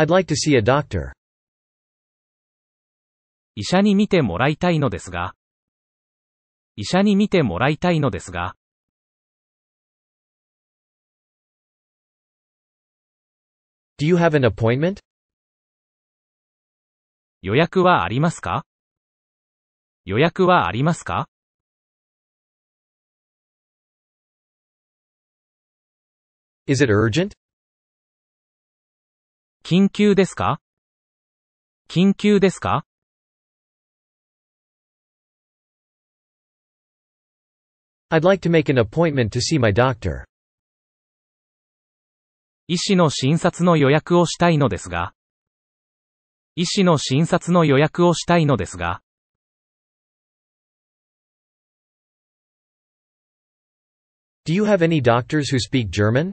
I'd like to see a doctor. 医者に見てもらいたいのですが。医者に見てもらいたいのですが。Do you have an appointment? 予約はありますか予約はありますか Is it urgent? 緊急ですか緊急ですか医師の診察の予約をしたいのですが。医師の診察の予約をしたいのですが。Do you have any doctors who speak German?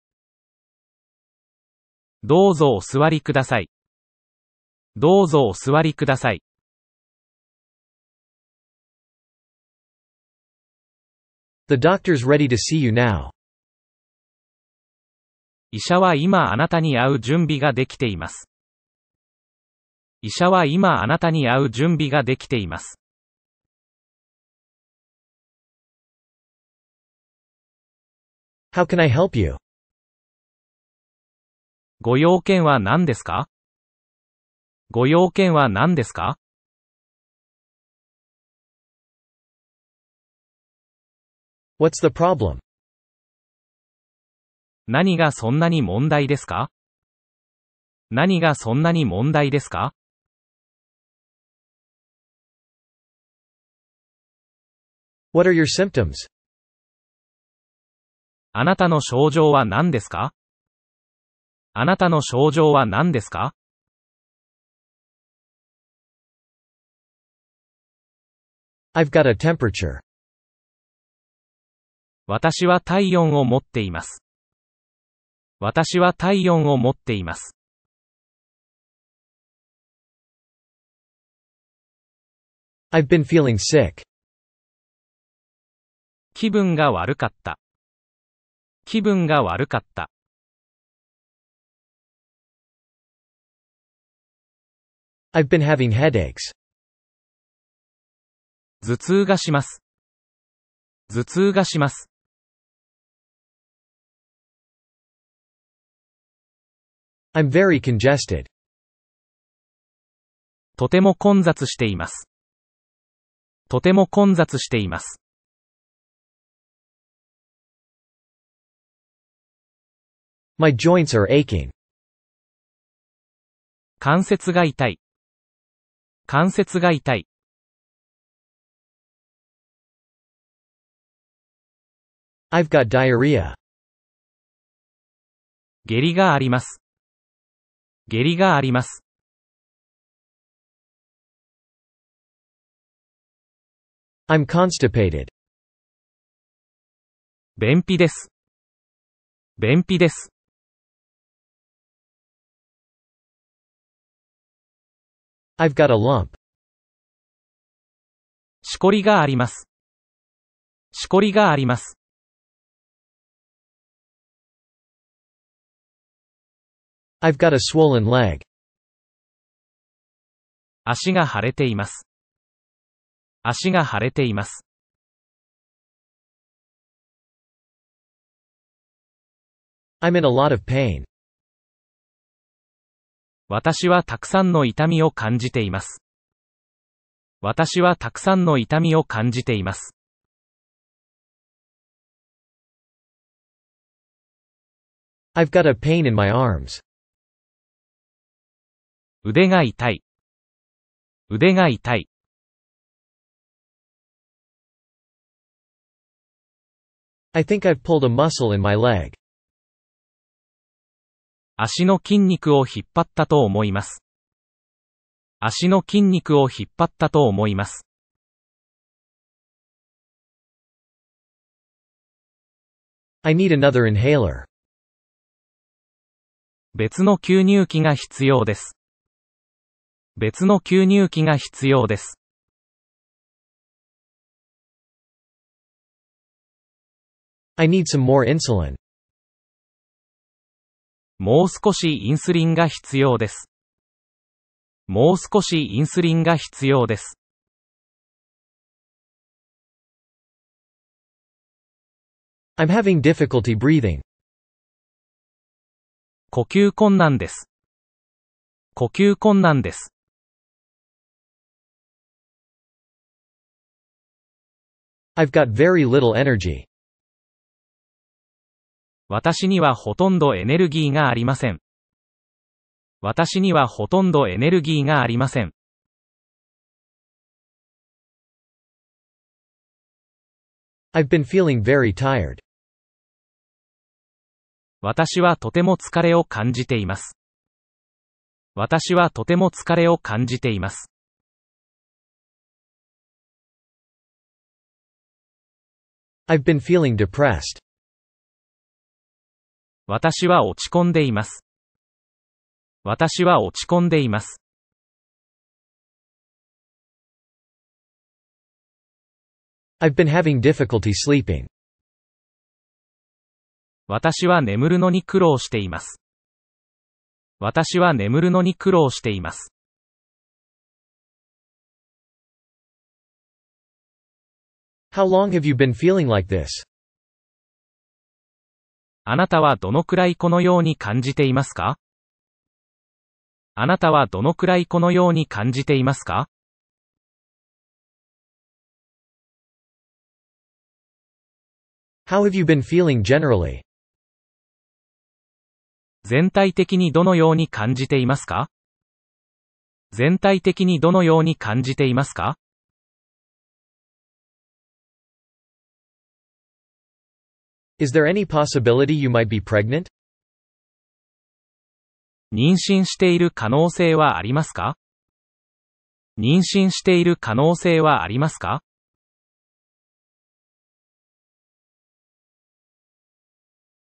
どうぞお座りください。どうぞお座りください。The doctor's ready to see you now. 医者は今あなたに会う準備ができています。医者は今あなたに会う準備ができています。How can I help you? ご用件は何ですかご用件は何ですか ?What's 何がそんなに問題ですか何がそんなに問題ですか What are your symptoms? あなたの症状は何ですかあなたの症状は何ですか ?I've temperature. got a 私は体温を持っています。私は体温を持っています。I've been feeling sick. 気分が悪かった。気分が悪かった。I've been having headaches. 頭痛がします。頭痛がします。I'm very congested. とても混雑しています。とても混雑しています。My joints are aching. 関節が痛い。関節が痛い。I've got diarrhea. 下痢があります。下痢があります。I'm constipated. 便秘です。便秘です。I've got a lump. しこりがあります。しこりがあります。I've got a swollen leg. 足が腫れています。足が腫れています。I'm in a lot of pain. 私はたくさんの痛みを感じています。私はたくさんの痛みを感じています。I've got a pain in my arms. 腕が痛い。腕が痛い。I think I've pulled a muscle in my leg. 足の筋肉を引っ張ったと思います。足の筋肉を引っ張ったと思います。I need another inhaler. 別の吸入器が必要です。別の吸入器が必要です。I need some more insulin. もう少しインスリンが必要です。もう少しインスリンが必要です。I'm having difficulty breathing. 呼吸困難です。呼吸困難です。I've got very little energy. 私にはほとんどエネルギーがありません。私にはほとんどエネルギーがありません。I've been feeling very tired. 私はとても疲れを感じています。私はとても疲れを感じています。I've been feeling depressed. 私は落ち込んでいます。私は落ち込んでいます。I've been having difficulty sleeping. 私は眠るのに苦労しています。私は眠るのに苦労しています。How long have you been feeling like this? あなたはどのくらいこのように感じていますかあなたはどのくらいこのように感じていますか全体的にどのように感じていますか全体的にどのように感じていますか Is there any possibility you might be pregnant? 妊娠している可能性はありますか妊娠している可能性はありますか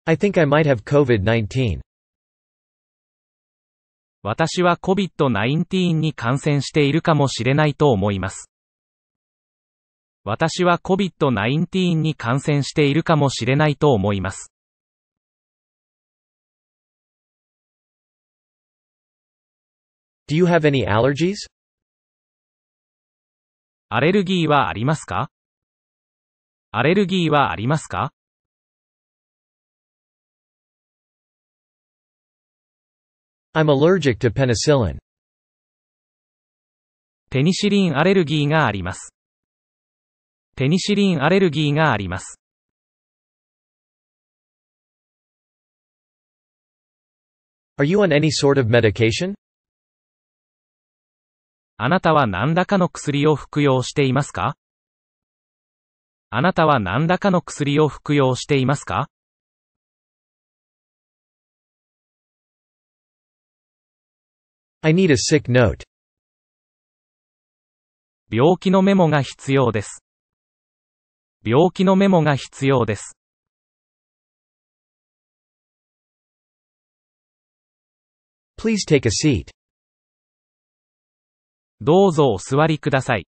I think I might have COVID-19. 私は COVID-19 に感染しているかもしれないと思います。私は COVID-19 に感染しているかもしれないと思います。Do you have any allergies? アレルギーはありますかアレルギーはありますか ?I'm allergic to penicillin. ペニシリンアレルギーがあります。ペニシリンアレルギーがあります。Are you on any sort of medication? あなたは何らかの薬を服用していますかあなたは何らかの薬を服用していますか ?I need a sick note. 病気のメモが必要です。病気のメモが必要です。Please take a seat. どうぞお座りください。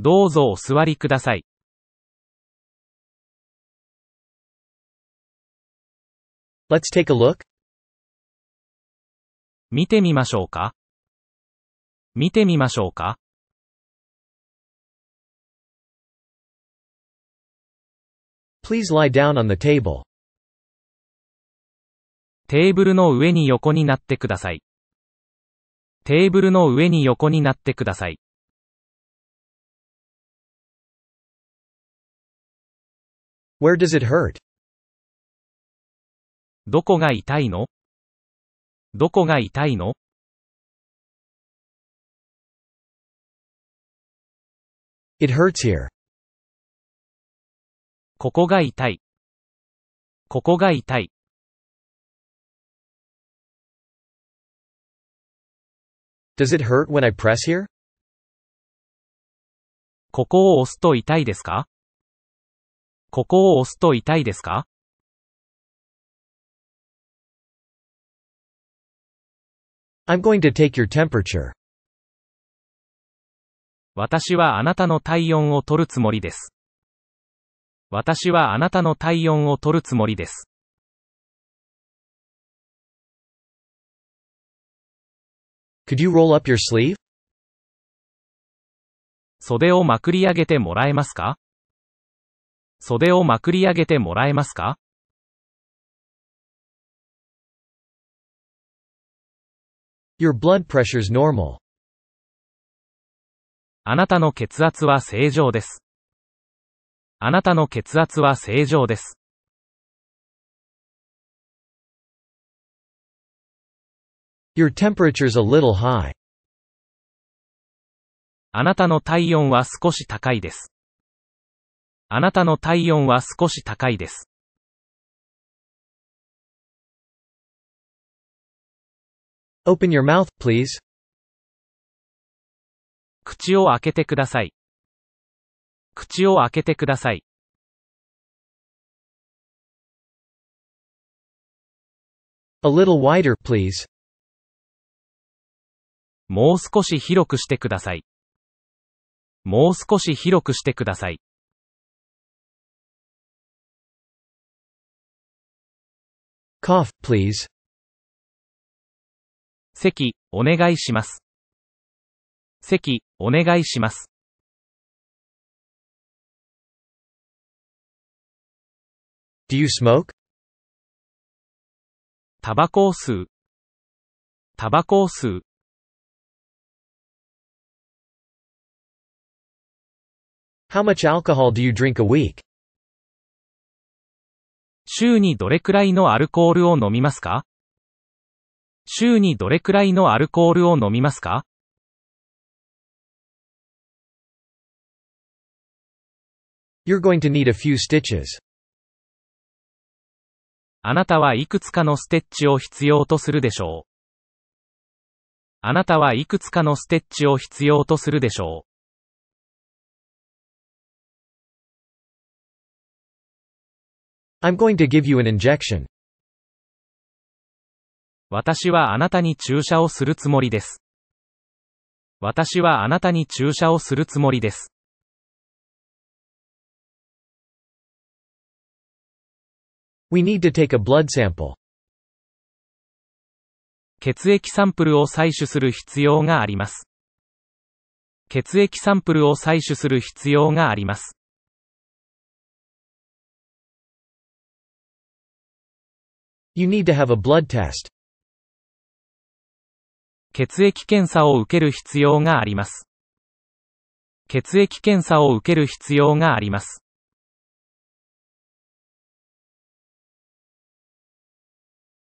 どうぞお座りください。Let's take a look. 見てみましょうか見てみましょうか Please lie down on the table. テーブルの上に横になってください。テーブルの上に横になってください。Where does it hurt? どこが痛いのどこが痛いの It hurts here. ここが痛い。ここが痛い。Does it hurt when I press here? ここを押すと痛いですかここを押すと痛いですか ?I'm going to take your temperature. 私はあなたの体温を取るつもりです。私はあなたの体温を取るつもりです。Could you roll up your sleeve? 袖をまくり上げてもらえますか袖をまくり上げてもらえますか ?Your blood pressure's normal. あなたの血圧は正常です。あなたの血圧は正常です。Your temperature's a little high. あなたの体温は少し高いです。あなたの体温は少し高いです。Open your mouth, please. 口を開けてください。口を開けてください。A little wider, please. もう少し広くしてください。もう少し広くしてください。cough, please. 席、お願いします。席、お願いします。Do you smoke? タバコを吸う。タバコを吸う。How much alcohol do you drink a week? 週にどれくらいのアルコールを飲みますか週にどれくらいのアルコールを飲みますか You're going to need a few stitches. あなたはいくつかのステッチを必要とするでしょう。あなたはいくつかのステッチを必要とするでしょう。I'm going to give you an injection. 私はあなたに注射をするつもりです。私はあなたに注射をするつもりです。We need to take a blood sample. 血液サンプルを採取する必要があります。血液サンプルを採取する必要があります。You need to have a blood test. 血液検査を受ける必要があります。血液検査を受ける必要があります。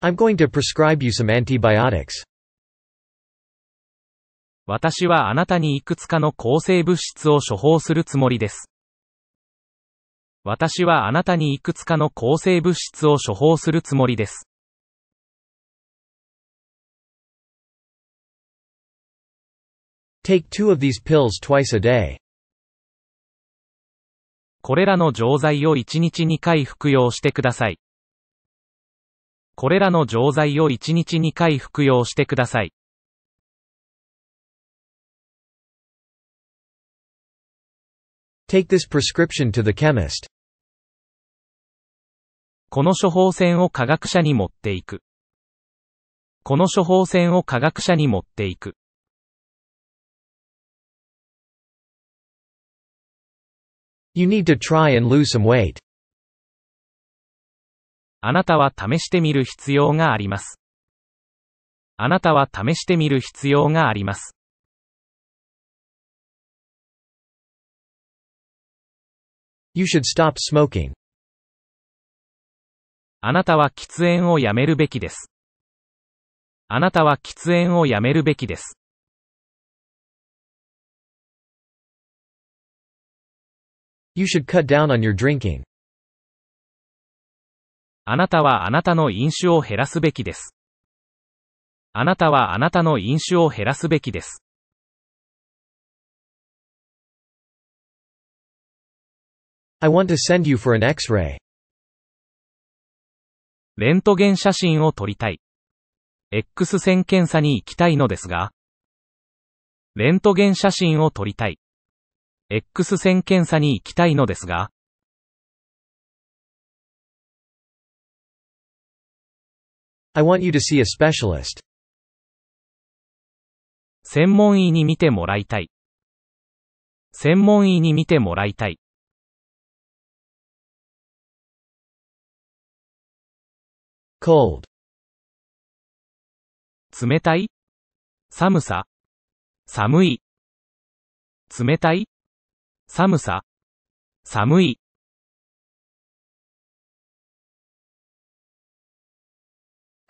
I'm going to prescribe you some antibiotics. 私はあなたにいくつかの抗生物質を処方するつもりです。私はあなたにいくつかの抗生物質を処方するつもりです。Take two of these pills twice a day. これらの錠剤を1日2回服用してください。これらの錠剤を1日2回服用してください。Take this prescription to the chemist. この処方箋を科学者に持っていく。この処方箋を科学者に持っていく。You need to try and lose some weight. あなたは試してみる必要があります。あなたは試してみる必要があります。You should stop smoking. あなたは喫煙をやめるべきです。あなたは喫煙をやめるべきです。You should cut down on your drinking. あなたはあなたの飲酒を減らすべきです。あなたはあなたの飲酒を減らすべきです。I want to send you for an X-ray. レントゲン写真を撮りたい。X 線検査に行きたいのですが、レントゲン写真を撮りたい。X 線検査に行きたいのですが、I want you to see a specialist. 専門医に見てもらいたい。専門医に見てもらいたい。cold 冷たい寒さ寒い冷たい寒さ寒い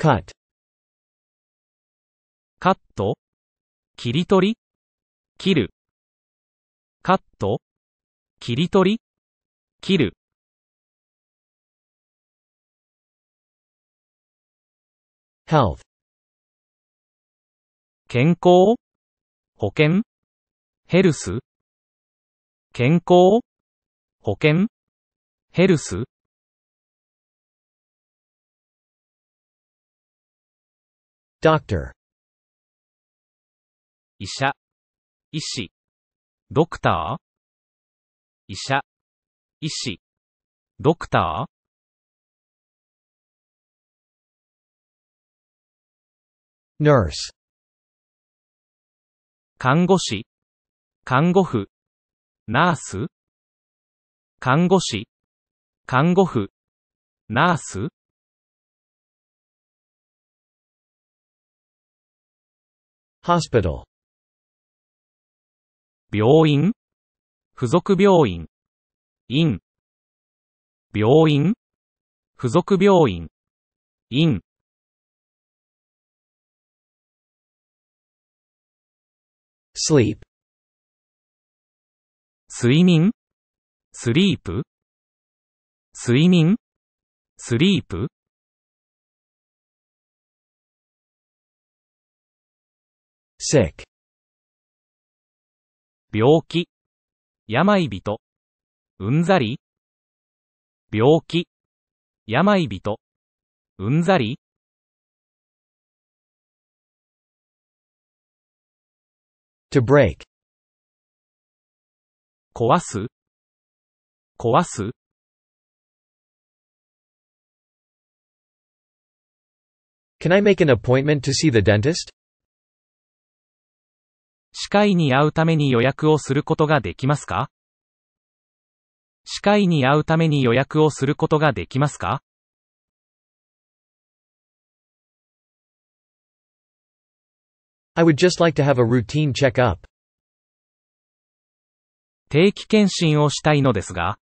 cut カット切り取り切るカット切り取り切る健康保険ヘルス健康保険ヘルス doctor 医者医師ドクター医者医師 Doctor Nurse 看護師、看護婦、ナース、看護師、看護婦、ナース hospital 病院付属病院 in 病院付属病院 in sleep 睡眠 sleep 睡眠 sleep sick 病気病人うんざり病気病人うんざり壊す壊す Can I make an appointment to see the dentist? 歯科医に会うために予約をすることができますか歯科医に会うために予約をすることができますか定期検診をしたいのですが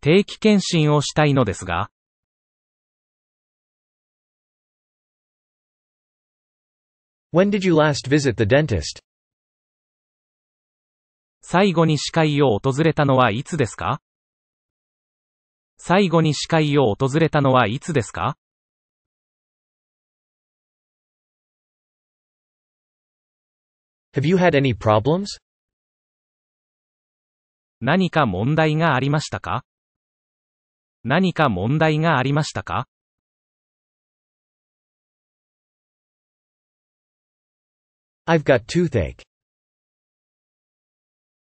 定期検診をしたいのですが When did you last visit the dentist? 最後に歯科医を訪れたのはいつですか最後に歯科医を訪れたのはいつですか Have you had any problems? 何か問題がありましたか何か問題がありましたか I've got toothache.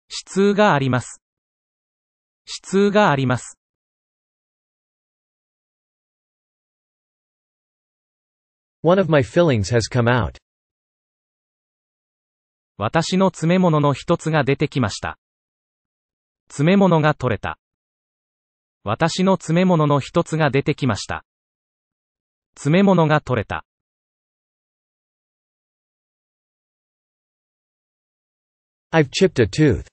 死痛があります。痛があります。One of my fillings has come out. 私の詰め物の一つが出てきました。詰め物が取れた。私の詰め物の一つが出てきました。詰め物が取れた。I've chipped a tooth.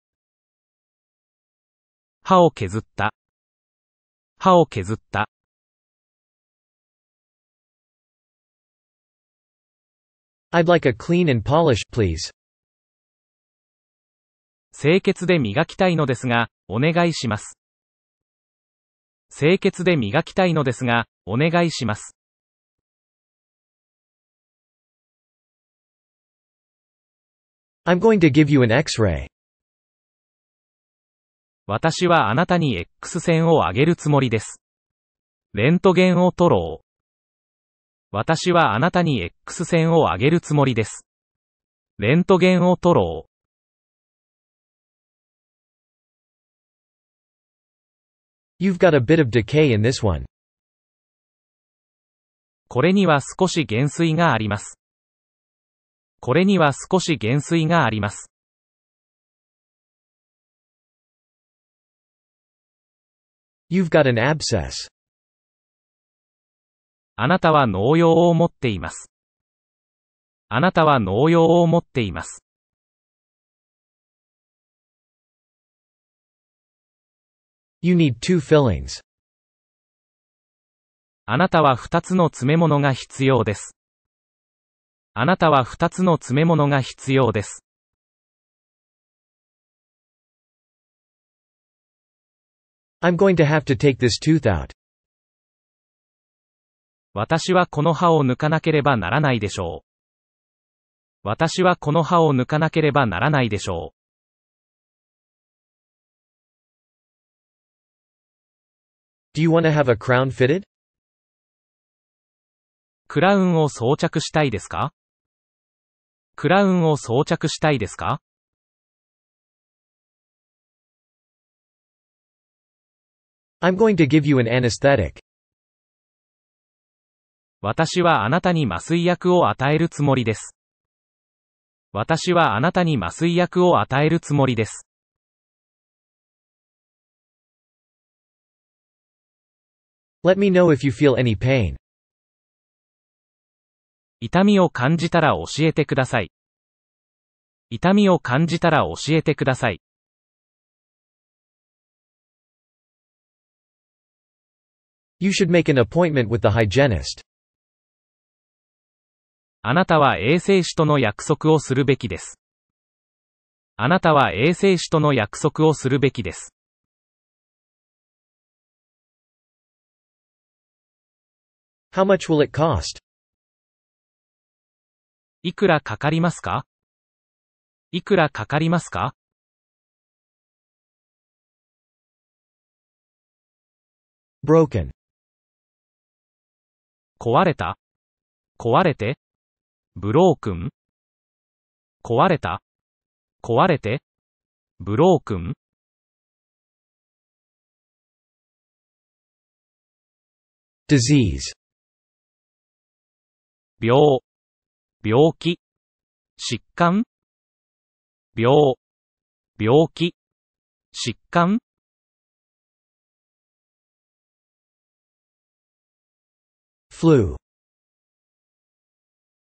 歯を削った。歯を削った。I'd like a clean and polish, please. 清潔で磨きたいのですが、お願いします。清潔で磨きたいのですが、お願いします。I'm going to give you an X-ray. 私はあなたに X 線をあげるつもりです。レントゲンを取ろう。私はあなたに X 線をあげるつもりです。レントゲンを取ろう。You've got a bit of decay in this one. これには少し減衰があります。これには少し減衰があります。You've got an abscess. あなたは農用を持っています。あなたは農用を持っています。You need two fillings. あなたは二つの詰め物が必要です。あなたは二つの詰め物が必要です。I'm going to have to take this tooth out. 私はこの歯を抜かなければならないでしょう。私はこの歯を抜かなければならないでしょう。Do you want to have a crown fitted? クラウンを装着したいですかクラウンを装着したいですか？I'm going to give you an anesthetic. 私はあなたに麻酔薬を与えるつもりです。私はあなたに麻酔薬を与えるつもりです。Let me know if you feel any pain. 痛みを感じたら教えてください。痛みを感じたら教えてください。You should make an appointment with the hygienist. あなたは衛生士との約束をするべきです。あなたは衛生士との約束をするべきです。How much will it cost? いくらかかりますかいくらかかりますか壊れた壊れてブロークン壊れた壊れてブロークン disease 病病気、疾患、病、病気、疾患フルー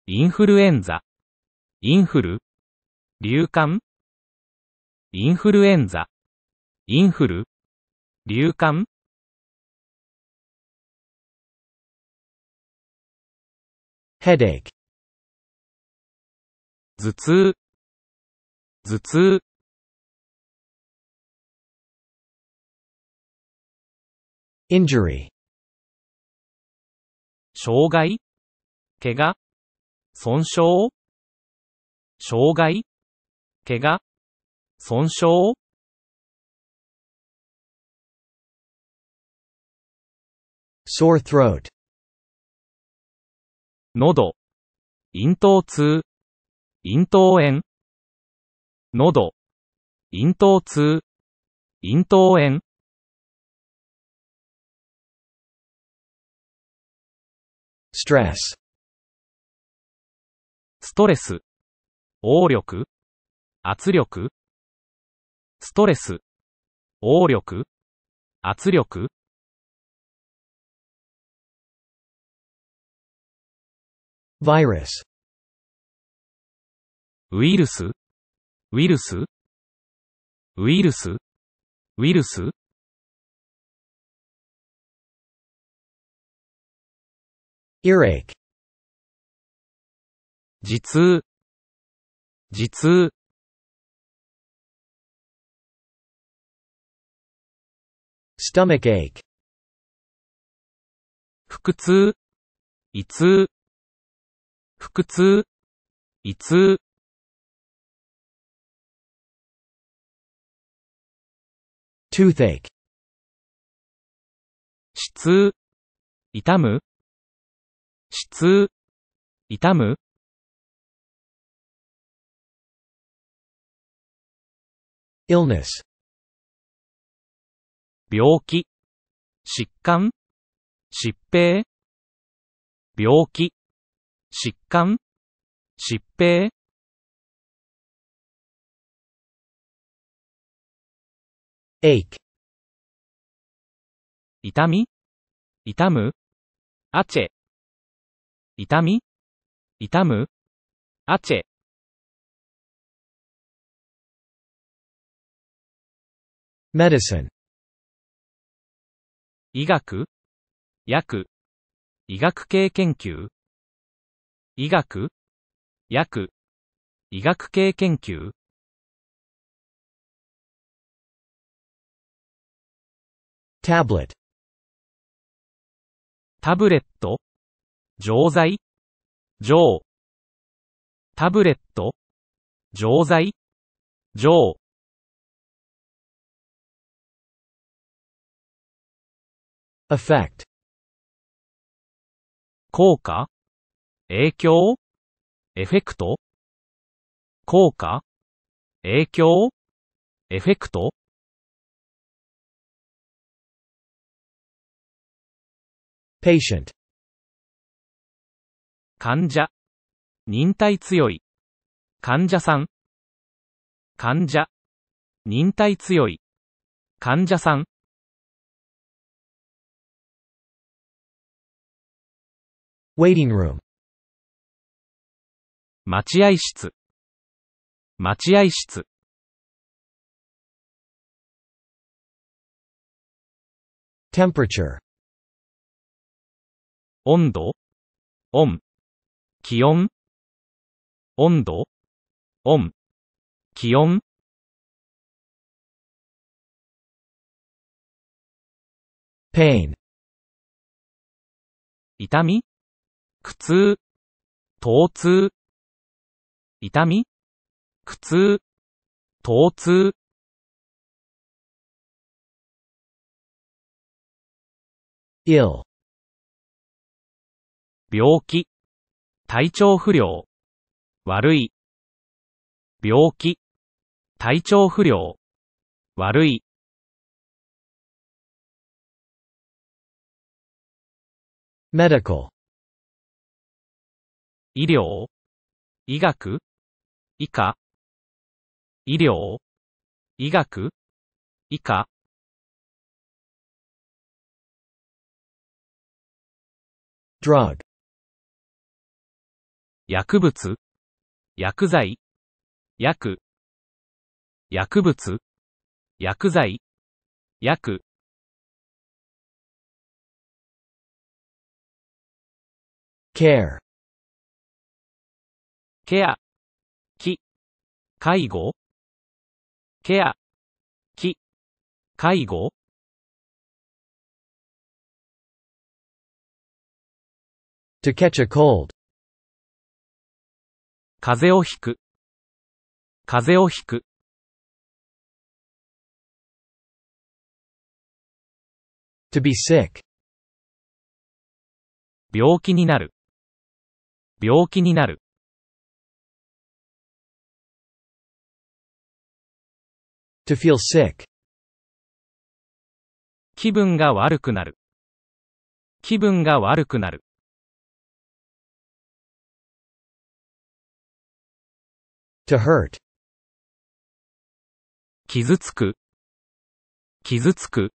インフルエンザ、インフル、流感、インフルエンザ、インフル、流感ヘデイク頭痛頭痛イン u r y 障害怪我損傷障害怪我損傷 sore throat 喉咽頭痛咽頭炎喉咽頭痛咽頭炎ストレスストレス応力圧力ストレス応力圧力ァイ i ス、ウイルスウイルスウイルスウイルスエレイク頭痛頭痛 stomach ache 腹痛胃痛腹痛胃痛 toothache 痛、痛む痛、痛痛む illness 病気、疾患、疾病病気、疾患、疾病 ache 痛み痛むあち痛み痛むアチェメディシン医学薬医学系研究医学薬医学系研究 tablet タブレット錠剤錠タブレット錠剤錠エフェクト効果影響エフェクト効果影響エフェクト patient 患者忍耐強い患者さん患者忍耐強い患者さんウェイ i t i n g room 待合室待合室 temperature 温度温気温温度温気温ペイン痛み苦痛疼痛痛み苦痛疼痛 ill 病気、体調不良、悪い、病気、体調不良、悪い。medical 医療、医学、医科、医療、医学、医科。drug 薬物、薬剤、薬、薬物、薬剤、薬。care ケア、き、介護ケア、き、介護 To catch a cold 風邪をひく。風邪をひく。to be sick 病気になる。病気になる。to feel sick 気分が悪くなる。気分が悪くなる。to hurt 傷つく傷つく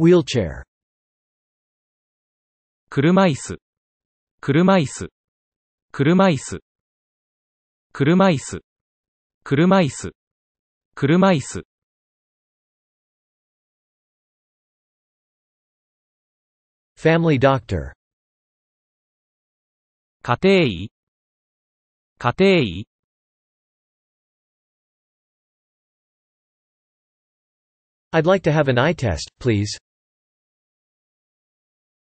wheelchair 車椅子車椅子車椅子車椅子車椅子車椅子 family doctor 家庭医家庭医 i like d please. have eye test, to an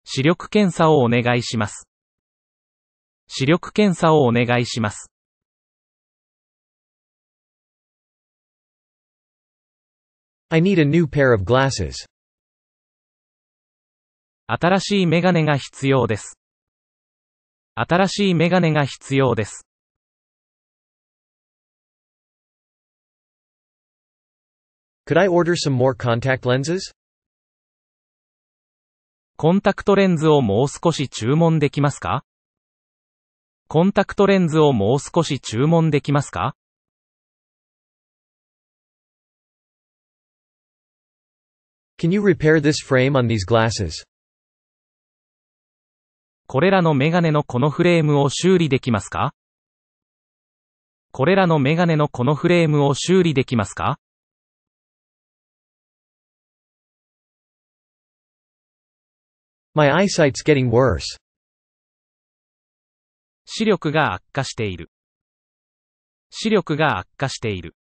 視力検査をお願いします。視力検査をお願いします。I need a new pair of glasses. 新しいメガネが必要です。新しいメガネが必要です。Could I order some more contact lenses? コンタクトレンズをもう少し注文できますかコンタクトレンズをもう少し注文できますか Can you repair this frame on these glasses? これらのメガネのこのフレームを修理できますかこれらのメガネのこのフレームを修理できますか視力が悪化している。視力が悪化している。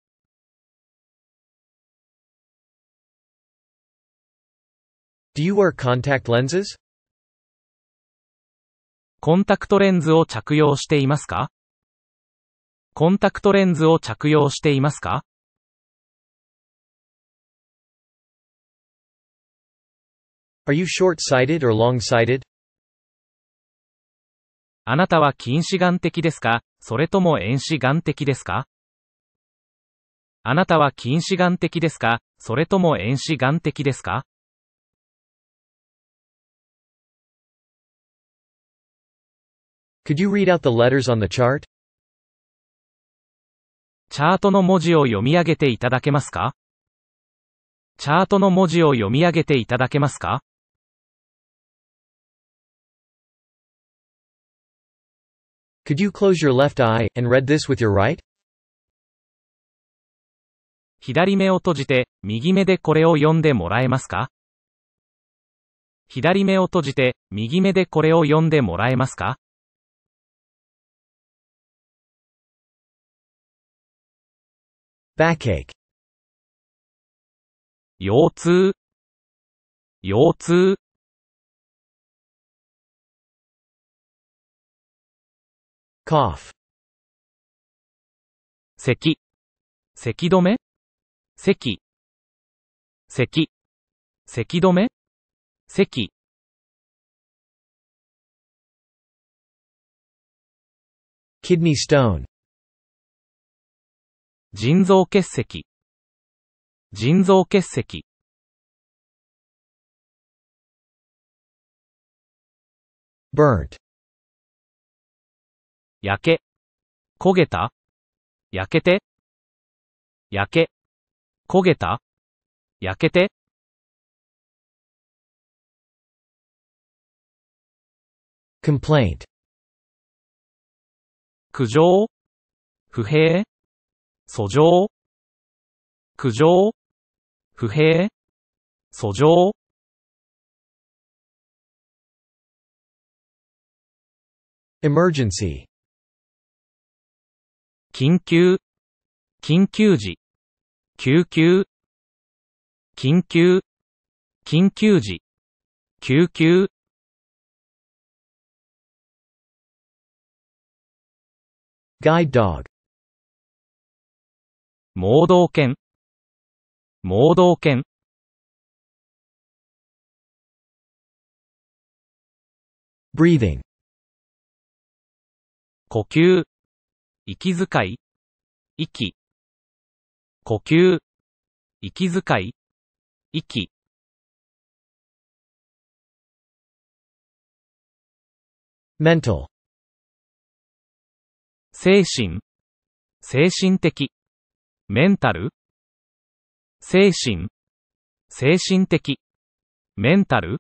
Do you wear contact lenses? コンタクトレンズを着用していますかコンタクトレンズを着用していますかあなたは近視眼的ですかそれとも遠視眼的ですかあなたは近視眼的ですかそれとも遠視眼的ですか Could you read out the letters on the chart? チャートの文字を読み上げていただけますかチャートの文字を読み上げていただけますか Could you close your left eye, and read this with your right? 左目を閉じて、右目でこれを読んでもらえますか左目を閉じて、右目でこれを読んでもらえますか backache 腰痛腰痛コフ。咳。咳止め咳。咳。咳止め咳。kidney stone 腎臓結石腎臓結石 b u r n t 焼け焦げた焼けて焼け焦げた焼けて complaint 苦情不平訴状苦情不平訴状エ m e r g e n c 緊急緊急時救急緊急緊急時救急 guide dog 盲導犬盲導犬 breathing 呼吸息遣い息呼吸息遣い息 mental 精神精神的メンタル精神精神的メンタル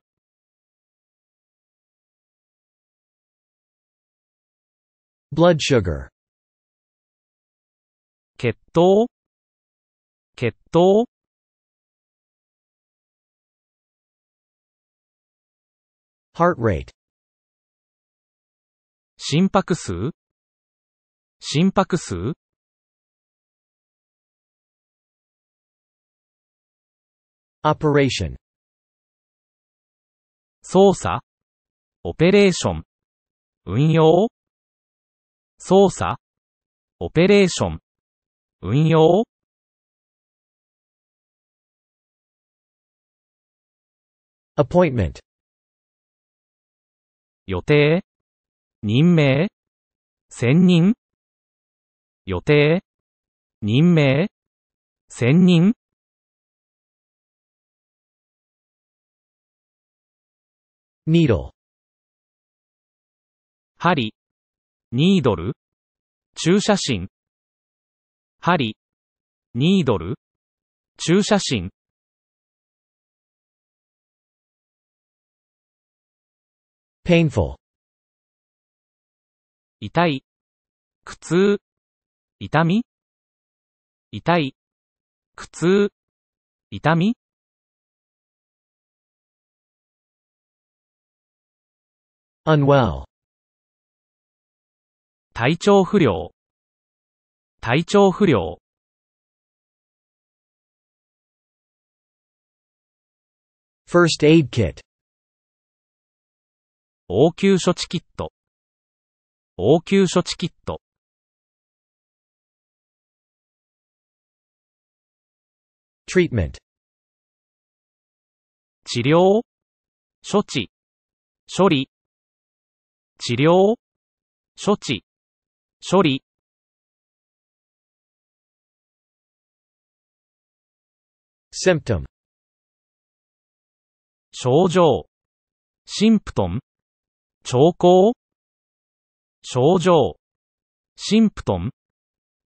Blood sugar 血糖血糖 heart rate 心拍数心拍数 operation 操作オペレーション運用操作オペレーション運用ア p p o i n t m 予定任命選任予定任命選任 needle 針ニードル注射針針ニードル注射針 p a i n f u l 痛い苦痛痛み痛い苦痛痛み unwell 体調不良体調不良 First aid kit 応急処置キット応急処置キット treatment 治療処置処理治療処置処理シンプトム症状シンプトン兆候症状シンプトン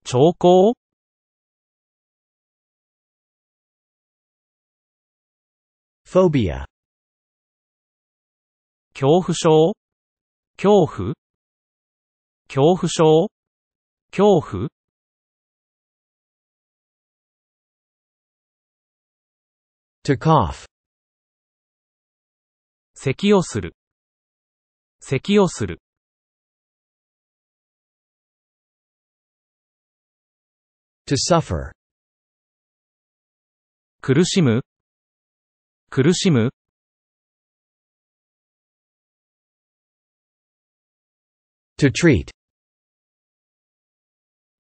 兆候 phobia 恐怖症恐怖恐怖症恐怖 cough 咳をする。咳をする。to suffer 苦しむ苦しむ to treat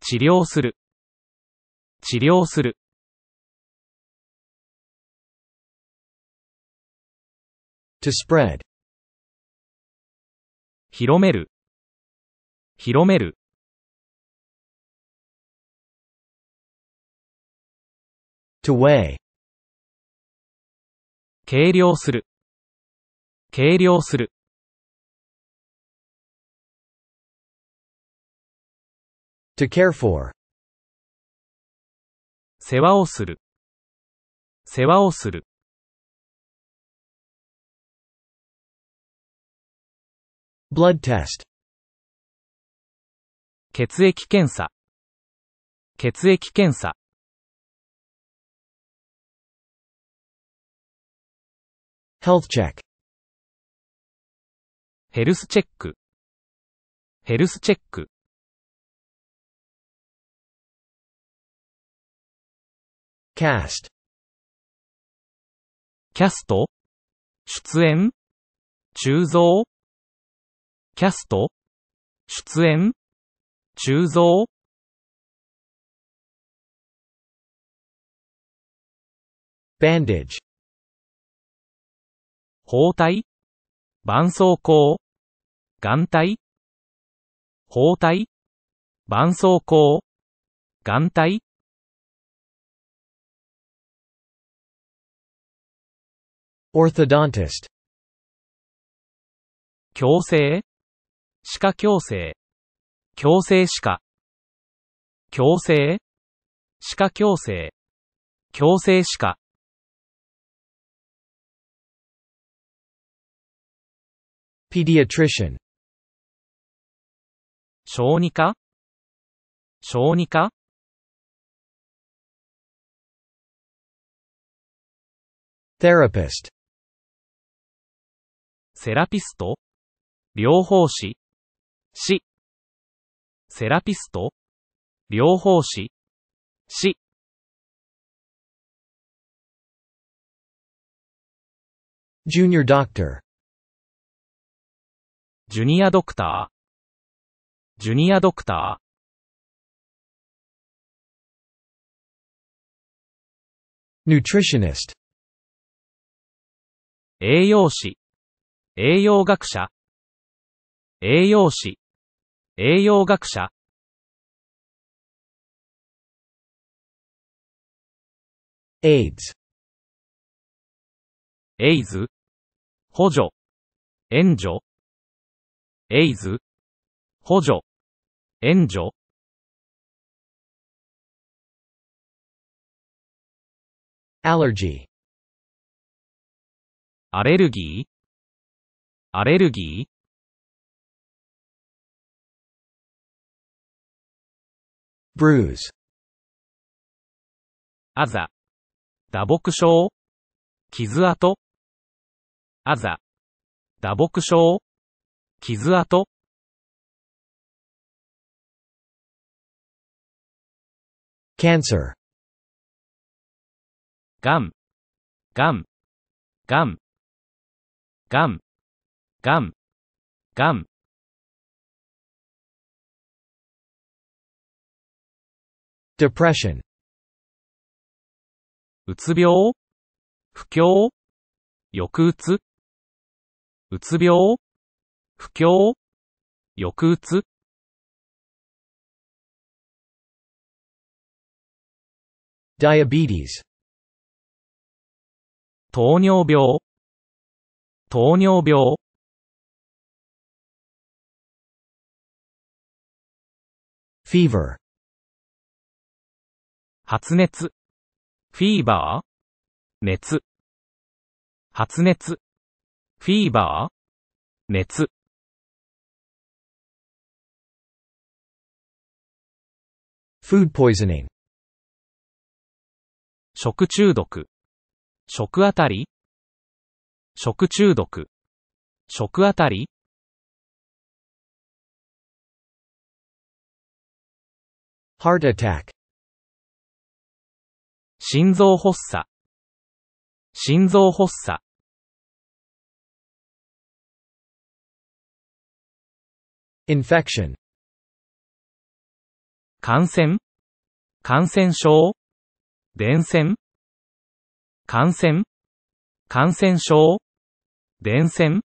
治療する治療する to spread 広める広める to weigh 計量する計量する to care for 世話をする世話をする blood test 血液検査血液検査 health check ヘルスチェックヘルスチェック cast キャスト出演鋳造キャスト出演鋳造バンデージ包帯絆創膏眼帯包帯絆創膏眼帯 orthodontist 矯正歯科矯正矯正歯科矯正歯科矯正歯科 pediatrician 小児科小児科 therapist セラピスト療法士しセラピスト療法士しジュニアドクタージュニアドクタージュニアドクター nutritionist 栄養士栄養学者栄養士栄養学者エイズエイズ補助援助エイズ補助援助アレルギーアレルギーアレルギーブルーズ s e あざ打撲症傷跡あざ打撲症傷跡 cancer ガン、ガン、ガン、ガン。gum gum depression うつ病不況抑うつうつ病不況抑うつ diabetes 糖尿病糖尿病 fever 発熱 fever 熱発熱 fever 熱フー d poisoning 食中毒食あたり食中毒食あたり heart attack 心臓発作心臓発作 infection 感染感染症伝染感染感染症伝染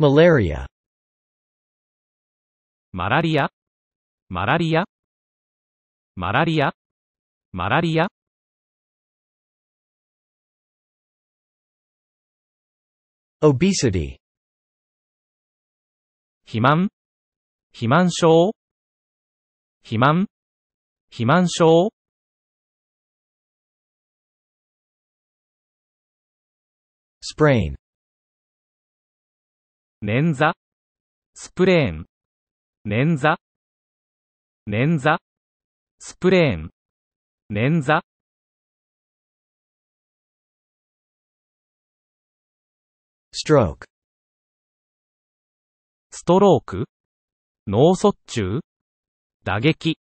malaria マラリアマラリアマラリアマラリアオビ s i 肥満肥満症肥満肥満症 sprain 捻挫スプレーン捻挫捻挫スプレーン捻挫ストロークストローク脳卒中打撃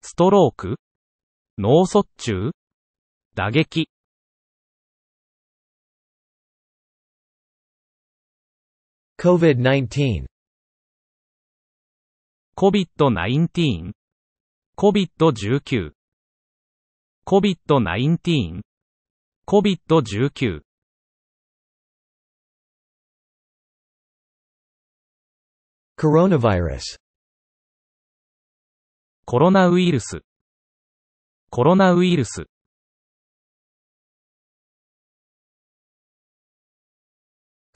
ストローク脳卒中打撃 COVID-19 COVID-19 COVID-19 COVID-19 COVID-19 coronavirus コロナウイルスコロナウイルス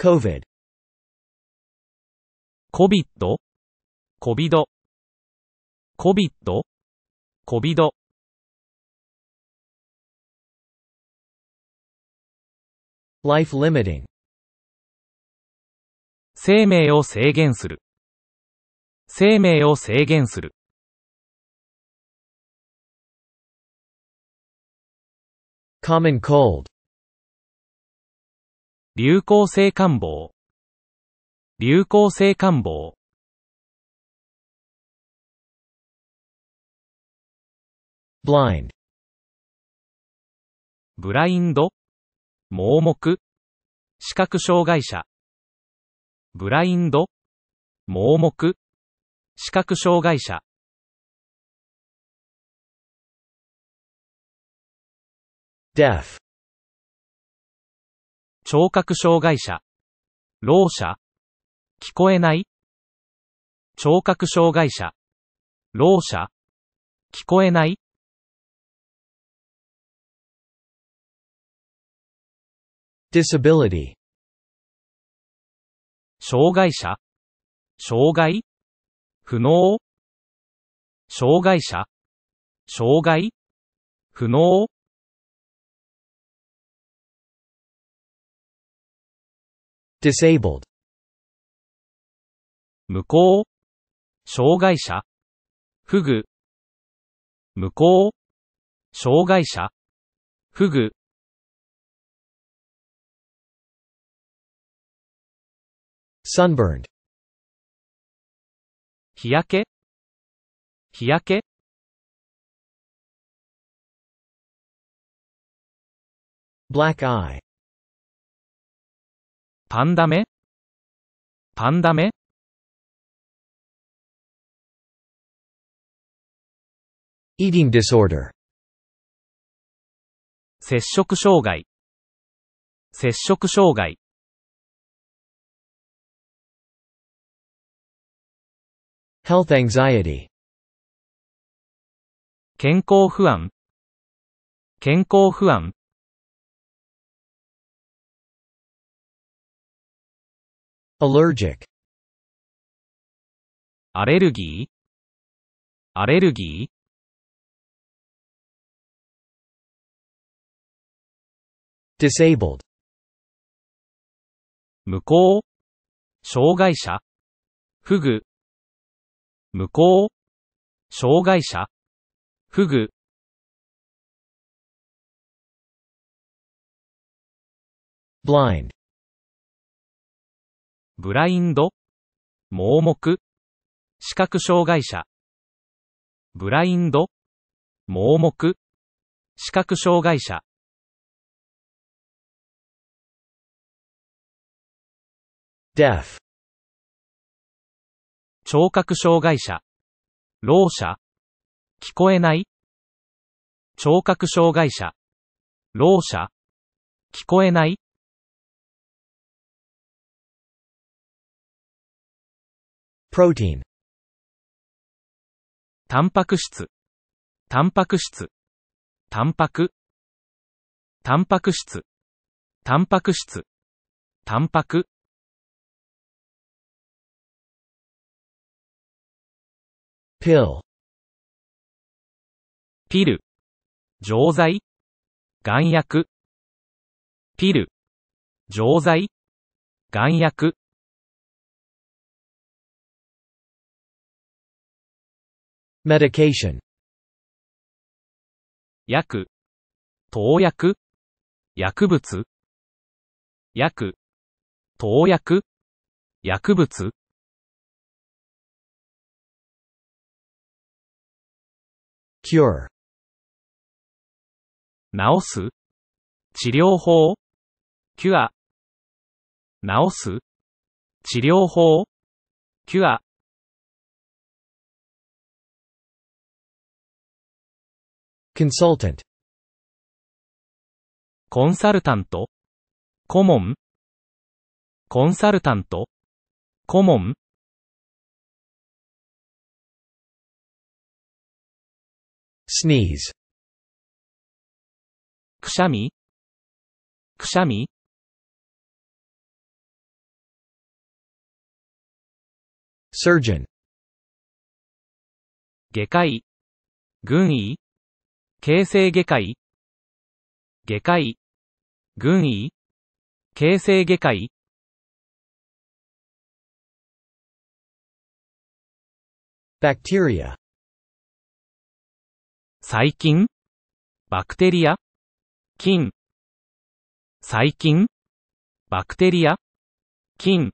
COVID COVID コビド、コビット、コビド。life limiting 生命を制限する。生命を制限する。common cold 流行性感冒流行性感冒 blind ブラインド盲目視覚障害者ブラインド盲目視覚障害者聴覚障害者、ろう者、聞こえない、聴覚障害者、ろう者、聞こえない、disability 障害者障害不能障害者障害不能 d i s a b l e d 無効障害者不具無効障害者不具 sunburned 日焼け日焼け black eye パンダ目パンダ目 eating disorder 摂食障害摂食障害 Health anxiety 健康不安健康不安 allergic アレルギーアレルギー disabled 無効障害者不具無効障害者不具ブラインドブラインド盲目視覚障害者ブラインド盲目視覚障害者 deaf 聴覚障害者、ろう者、聞こえない聴覚障害者、ろう者、聞こえないプロテインタンパク質、タンパク質、タンパク、タンパク質、タンパク質、タンパク。pill ピル錠剤眼薬ピル錠剤眼薬メディケーション薬投薬薬物薬投薬薬物 cure 治す治療法 cure 治す治療法 cure consultant コンサルタント、顧問、コンサルタント、顧問。sneeze kushami kushami surgeon Bacteria. 細菌バクテリア菌細菌バクテリア菌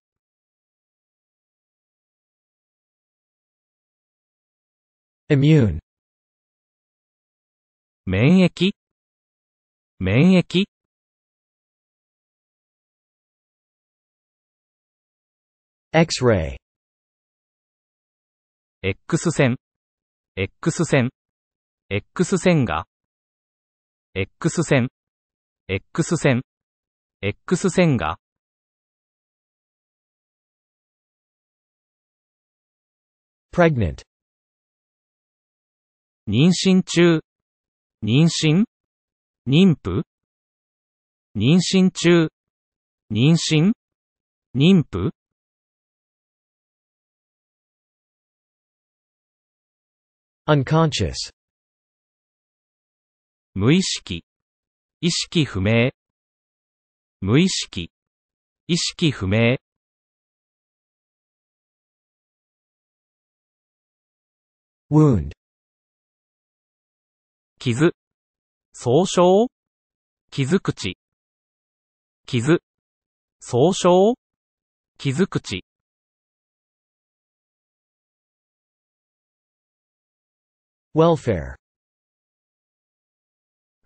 イミューン免疫免疫 X-ray X 線 X 線 X 線が、X 線、X 線、X 線が、pregnant 妊娠中、妊娠、妊婦、妊娠中、妊娠、妊婦 unconscious 無意識、意識不明、無意識、意識不明。wound 傷、総傷傷口、傷、総傷傷口。welfare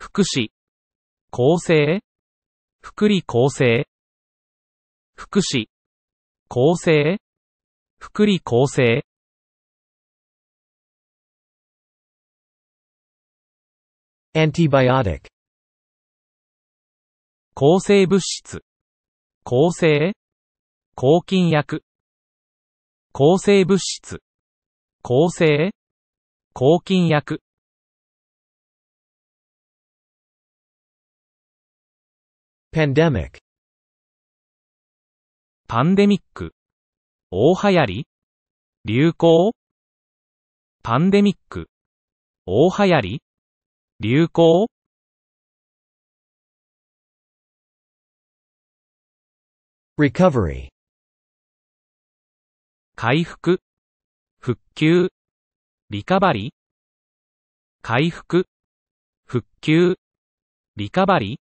福祉、厚生、福利厚生、福祉、厚生、福利厚生。antibiotic 抗生物質、抗生、抗菌薬、抗生物質、抗生、抗菌薬。pandemic パンデミック大流行り流行パンデミック大流行り流行リカバリー。回復復旧リカバリー。回復復旧リカバリー。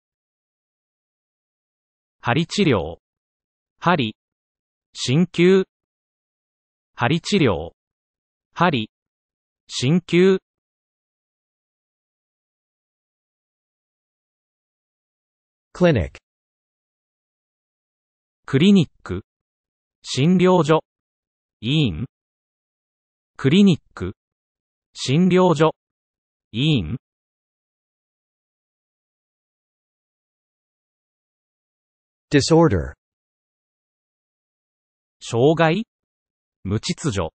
針治療。針。鍼灸。針治療。針。鍼灸。clinic クリニック診療所医院クリニック診療所医院 disorder 障害無秩序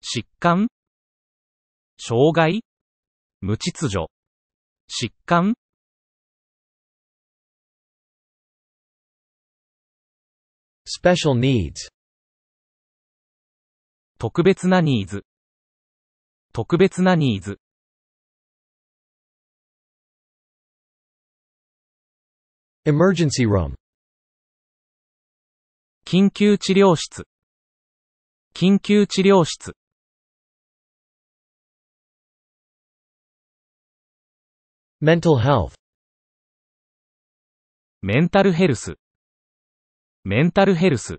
疾患障害無秩序疾患スペシャル e d s 特別なニーズ特別なニーズ emergency room 緊急治療室緊急治療室メンタルヘルスメンタルヘルスメンタルヘ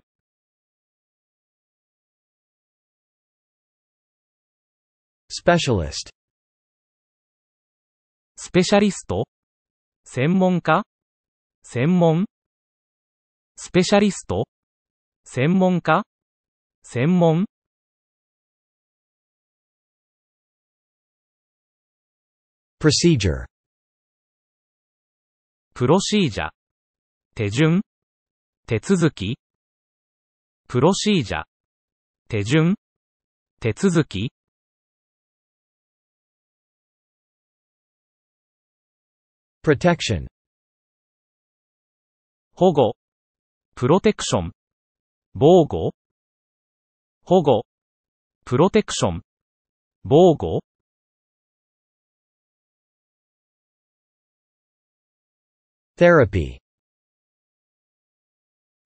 ルス specialist スペシャリスト専門家専門スペシャリスト専門家専門プロシージャープロシージャ手順手続きプロシージャ手順手続き protection 保護プロテクション防護保護プロテクション防護セラピ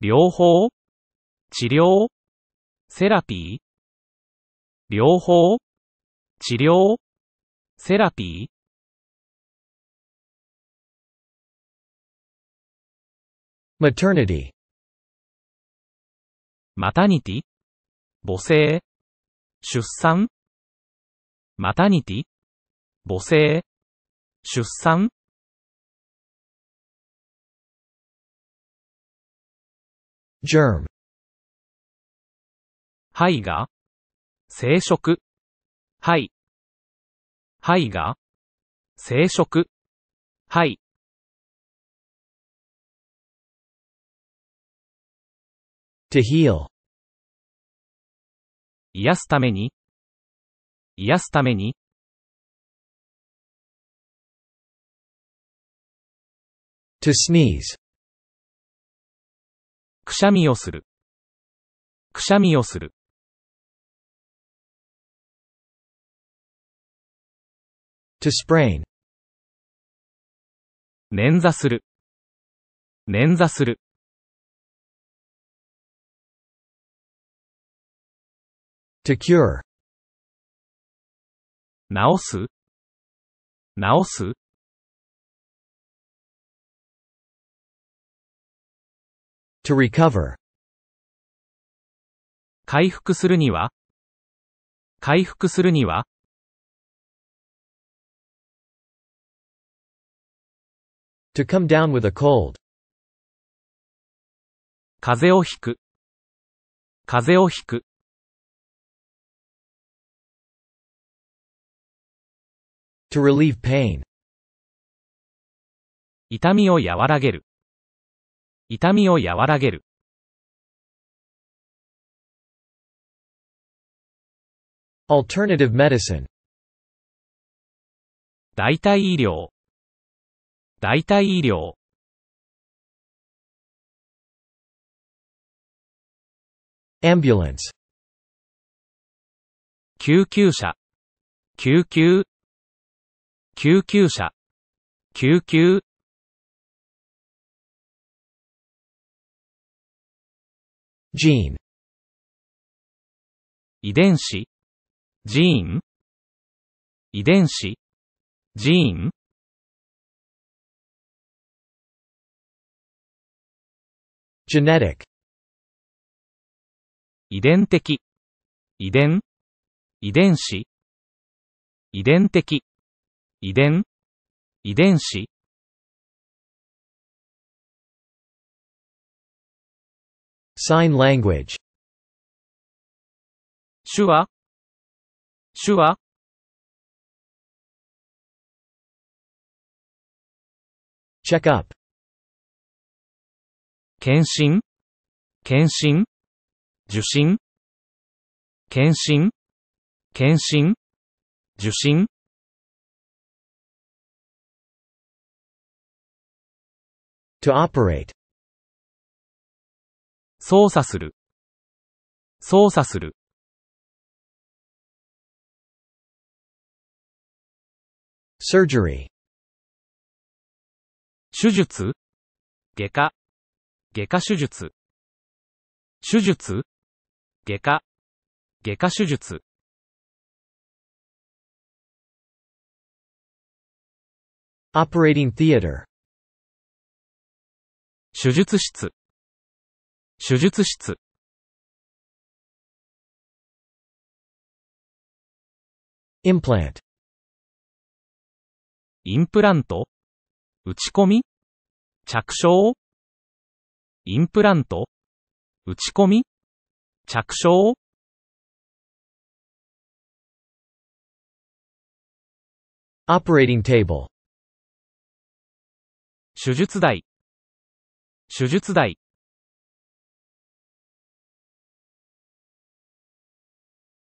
ー療法治療セラピー療法治療セラピーマタニティマタニティ母性出産マタニティ母性出産ジェーム肺が生殖肺肺が生殖肺 to heal 癒すために癒すために to sneeze くしゃみをするくしゃみをする to sprain 捻挫する捻挫する to cure 治す治す to recover 回復するには回復するには to come down with a cold 風邪をひく風邪をひく to relieve pain. 痛みを和らげる。痛みを和らげる。alternative medicine 代替医療代替医療 ambulance 救急車救急救急車、救急。gene 遺伝子、ジーン、遺伝子、ジーン。genetic 遺伝的、遺伝、遺伝子、遺伝的。遺伝遺伝子 sign language 手話手話 check up 検診検診受診検診検診受診 to operate 操作する操作する surgery 手術外科外科手術手術外科外科手術 operating theater 手術室手術室インプラントインプラント打ち込み着床インプラント打ち込み着床オペレーティングテーブル手術台手術台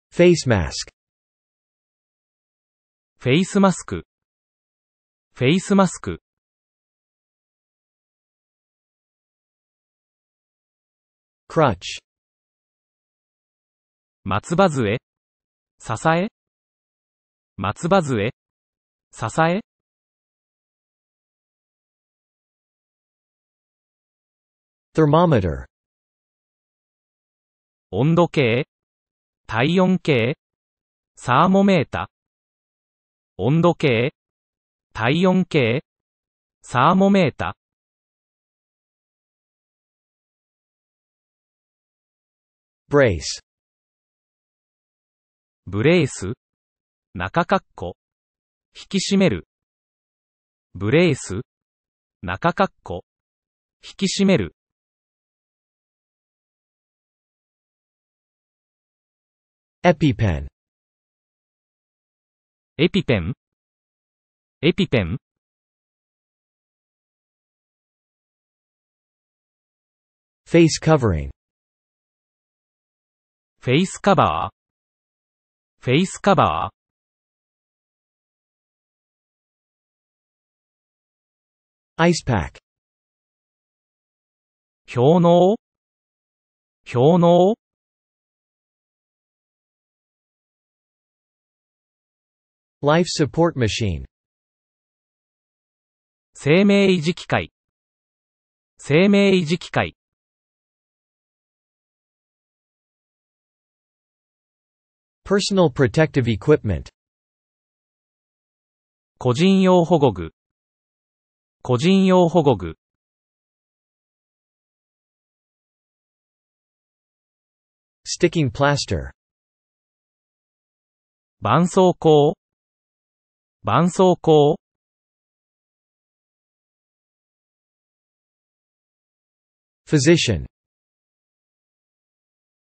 フェイスマスクフェイスマスクフェイスマスククッチ松葉杖支え松葉杖支え thermometer 温度計体温計サーモメータ温度計体温計サーモメータブレイスブレイス中括弧引き締めるブレイス中括弧引き締める EpiPen EpiPen EpiPen フェイスカバーフェイスカバーフェイスカバーアイスパック氷の氷の Life Support Machine 生命維持機械生命維持機械 Personal Protective Equipment 個人用保護具個人用保護具 Sticking Plaster 絆創膏絆創膏 physician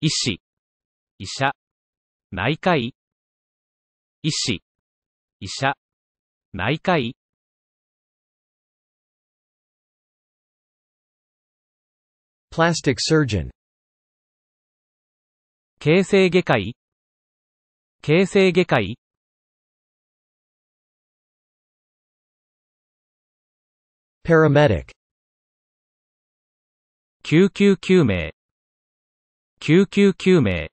医師医者内科医医師医者内科医 plastic surgeon 形成外科医形成外科医 paramedic 救急救命救急救命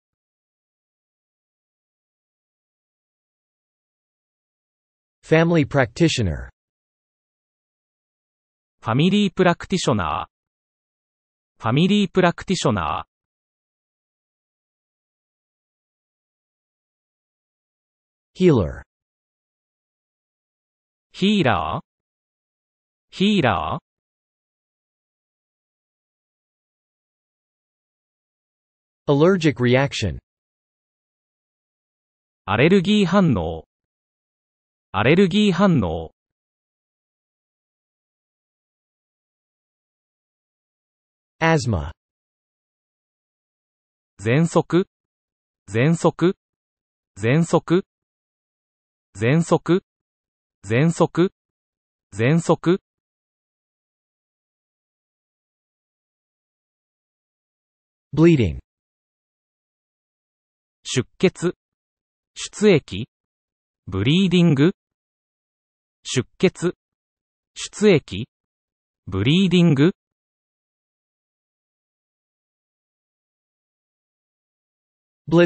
family practitioner family practitioner family practitioner healer healer ヒーラーアレルギー反応アレルギー反応アズマ喘息喘息喘息喘息喘息喘息 bleeding 出血出液 bleeding 出血出液ブリーディングブ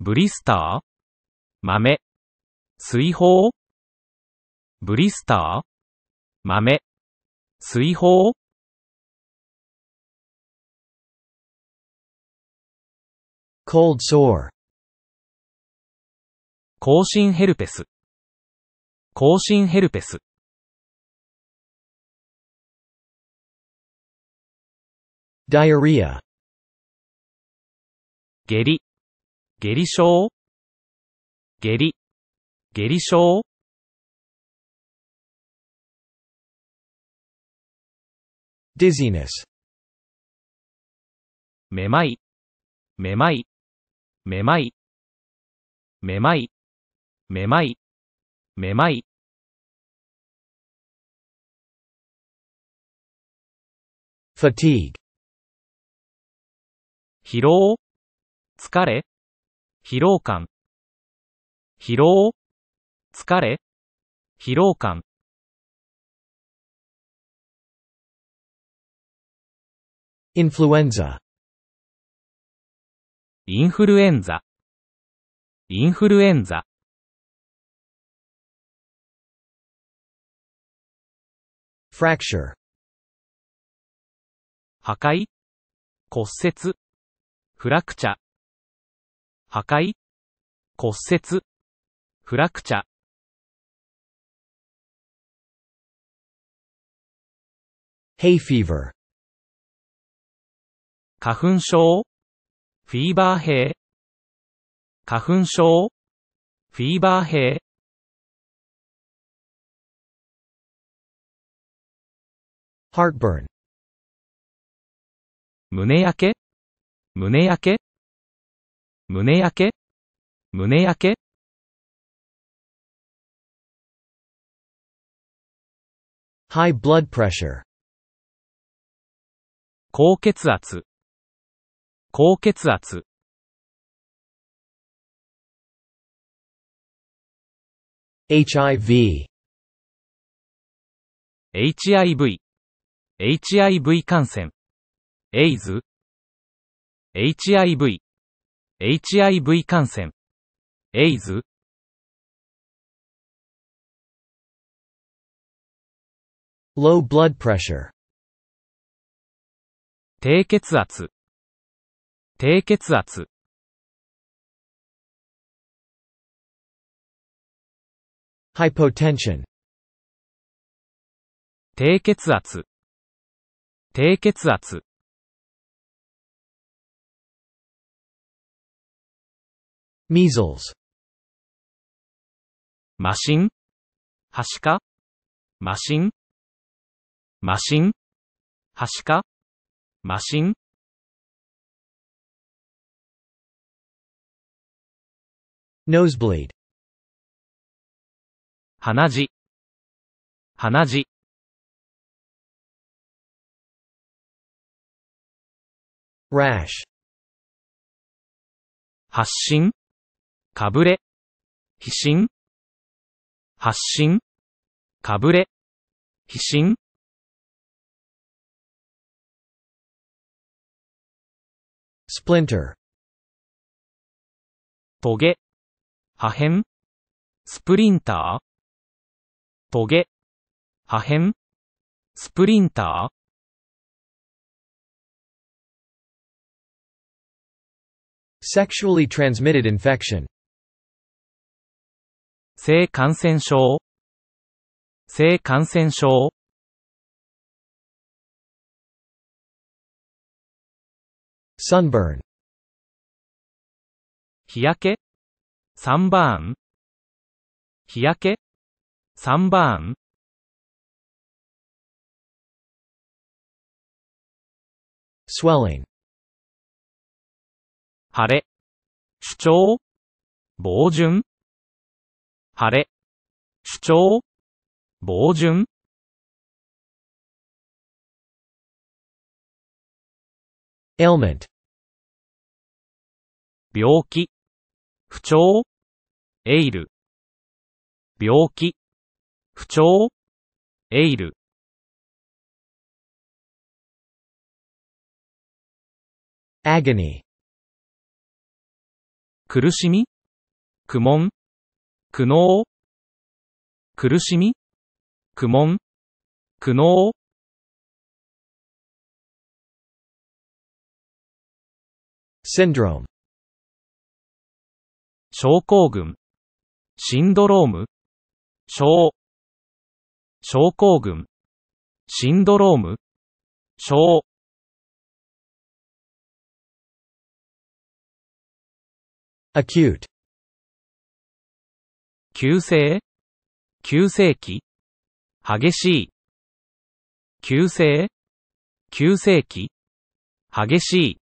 ブリスター豆水泡ブリスター豆水泡 cold sore 更新ヘルペス更新ヘルペス diarrhea 下痢下痢症下痢下痢症 dizziness めまいめまいめまい、めまい、めまい、めまい。fatigue 疲労、疲れ、疲労感。疲労、疲れ、疲労感。インフルエンザインフルエンザ、インフルエンザ。fracture 破壊骨折フラクチャ破壊骨折フラクチャ hay fever 花粉症フィーバー兵花粉症フィーバー兵ハ e a r t b u 胸焼け胸焼け胸焼け胸焼け High b l o o d p r e e s s u r 高血圧高血圧。HIV HIV HIV 感染 AIDS HIV HIV 感染 AIDS Low blood pressure 低血圧低血圧。ハイポテンション低血圧。低血圧。measles マシンはしかマシンマシンはしかマシン nosebleed 鼻血鼻血 rash 発疹かぶれ皮疹発疹かぶれ皮疹 splinter トゲ破片スプリンタートゲ破片スプリンター sexually transmitted infection 性感染症性感染症 sunburn 日焼け3番日焼け3番スウェ l l i n 晴れ主張暴順晴れ主張 ailment 病気不調エイル。病気。不調エイル。a g o 苦しみ苦悶苦悩苦しみ苦悶苦悩 syndrome 症候群シンドローム症症候群シンドローム症アキュート急性急性期激しい急性急性期激しい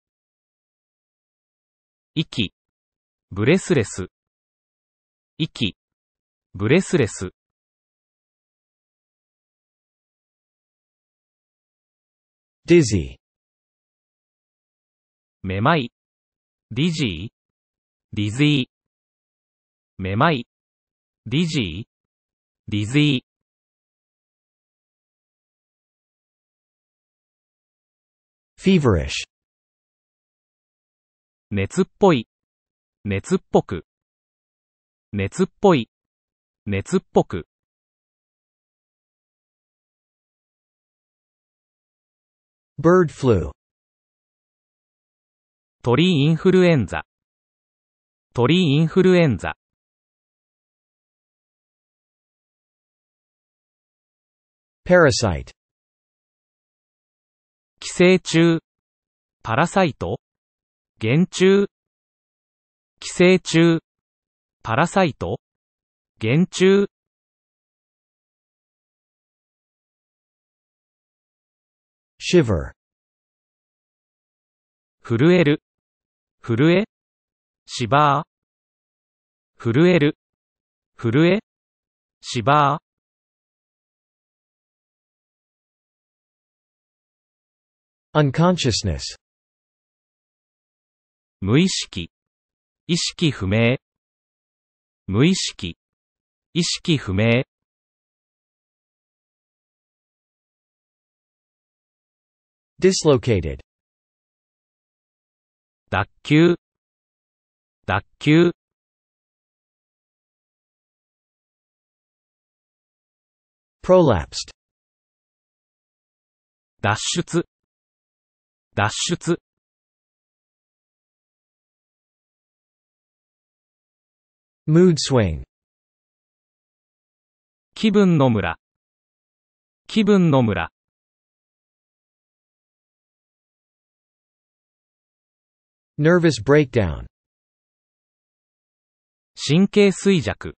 息、ブレスレス、息、ブレスレス。dizzy めまい、ディジー、ディ z z ー。めまい、ディジー、ディ z z ー。feverish 熱っぽい、熱っぽく、熱っぽい、熱っぽく。bird flu 鳥インフルエンザ鳥インフルエンザ parasite 寄生虫パラサイト原虫寄生虫パラサイト原虫シヴァ v 震える震えシバー震える震えシバー unconsciousness 無意識、意識不明、無意識、意識不明。dislocated 脱臼、脱臼。prolapsed 脱出、脱出。mood swing 気分の村気分の村 nervous breakdown 神経衰弱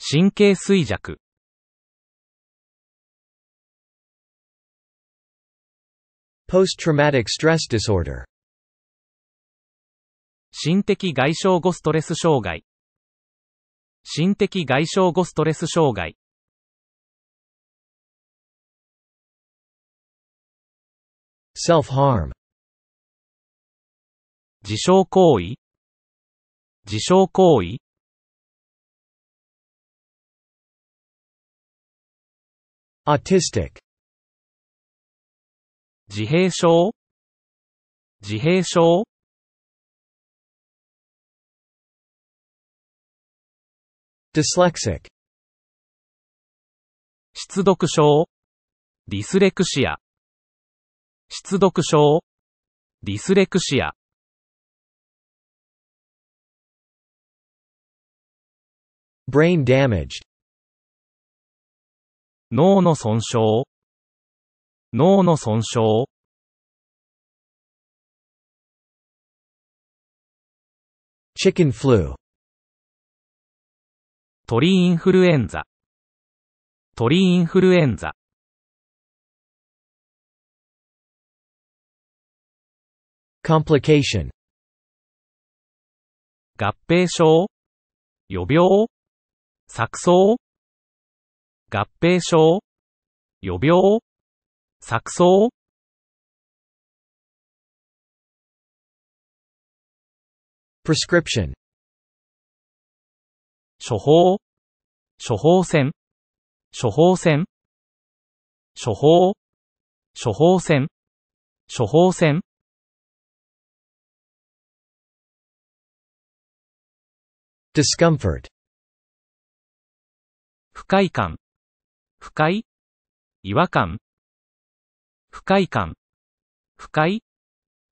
神経衰弱 post-traumatic stress disorder 心的外傷後ストレス障害心的外傷後ストレス障害。self-harm 自傷行為自傷行為 autistic 自閉症自閉症 dyslexic 失読症ディスレクシア失読症ディスレクシアブレイン n damaged 脳の損傷脳の損傷 chicken flu 鳥インフルエンザ鳥インフルエンザ complication 合併症予病錯綜合併症予病錯綜 prescription 処方、処方箋、処方箋、処方、処方箋、処方箋。discomfort 不快感、不快、違和感、不快感、不快、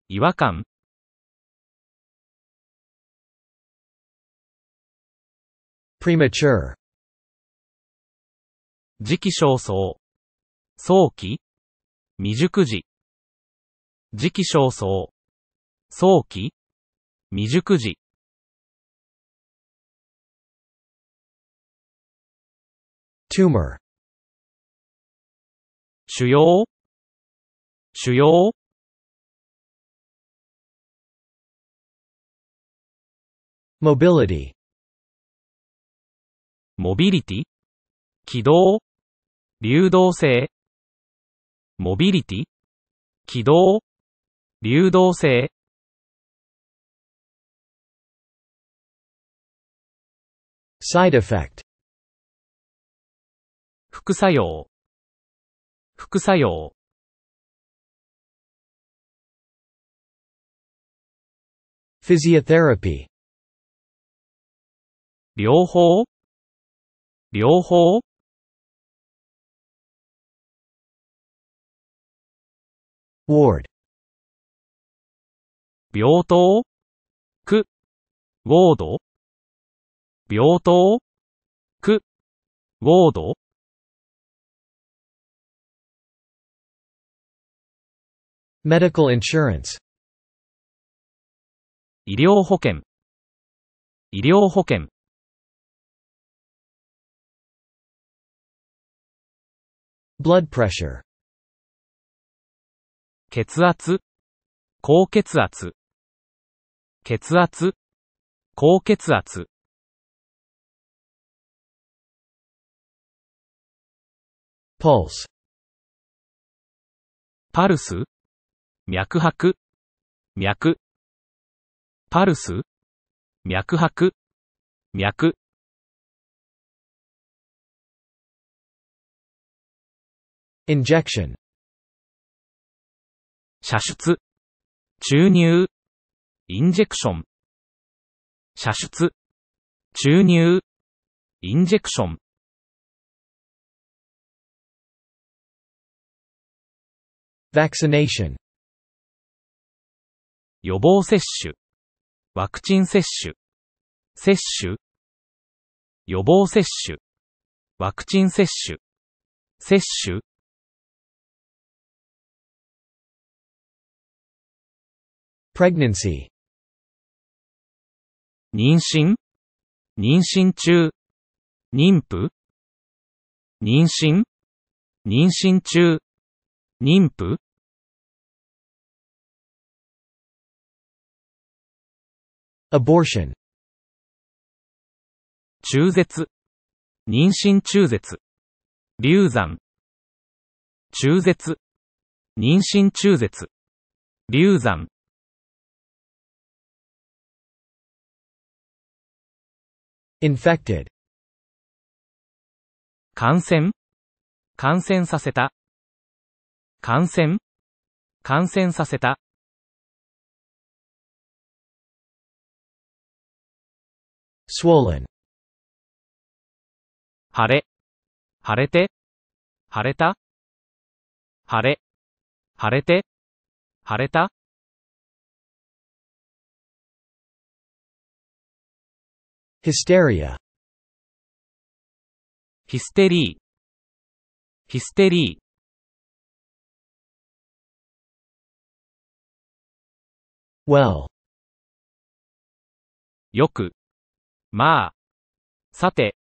違和感。premature 時期尚早早期未熟時時期尚早早期未熟時腫瘍腫瘍腫瘍モビリティモビリティ軌道流動性モビリティ軌道流動性副作用副作用 physiotherapy 療法両方 ward 病棟区ウォード病棟区ウォード medical insurance 医療保険医療保険 blood pressure 血圧高血圧血圧高血圧 pulse パルス脈拍脈パルス脈拍脈 injection 射出注入インジェクション射出注入インジェクション v a c c i n a 予防接種、ワクチン接種、接種、予防接種、ワクチン接種、接種 pregnancy 妊娠妊娠中妊婦妊娠妊娠中妊婦 abortion 中絶妊娠中絶流産中絶妊娠中絶流産 infected 感染感染させた感染感染させた swollen 腫れ腫れて腫れた腫れ腫れて腫れた Hysteria ヒステリーヒステリーよく、まあ、さて、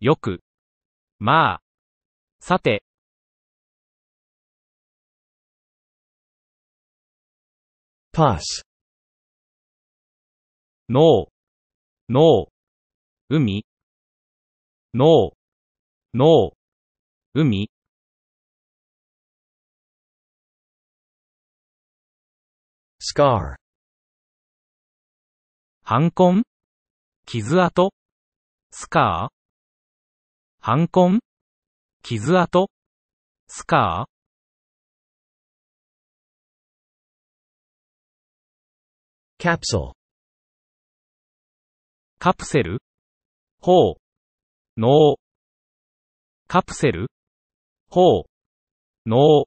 よく、まあ、さて。pus 脳、脳、海、脳、脳、海。scar コン傷跡スカーコン傷跡スカー capsule カプセルほう。のカプセルほう。の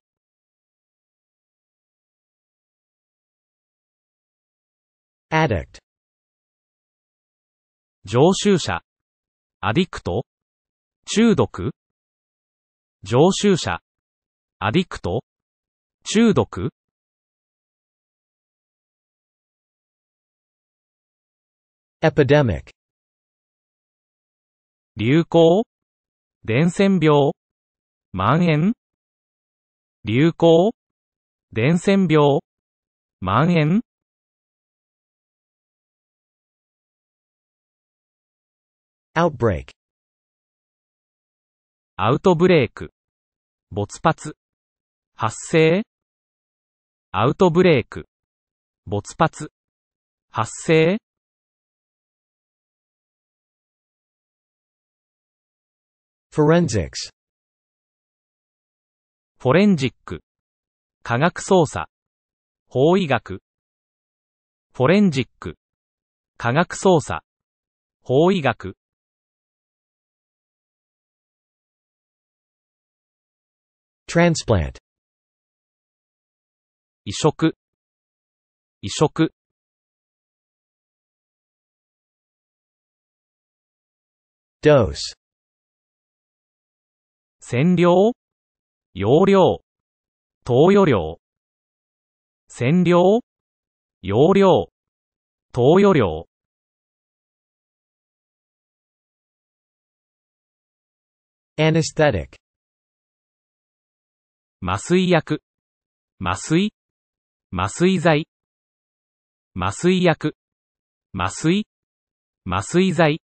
ア d d i c 常習者。アディクト中毒常習者。アディクト中毒 epidemic 流行伝染病蔓延流行伝染病蔓延 outbreak アウトブレイク没発発生アウトブレイク没発発生 Forensics フォレンジック科学捜査法医学フォレンジック科学捜査法医学 transplant 移植移植 dose 占領容量投与量占領容量投与量アネステティック麻酔薬麻酔麻酔剤麻酔薬麻酔麻酔剤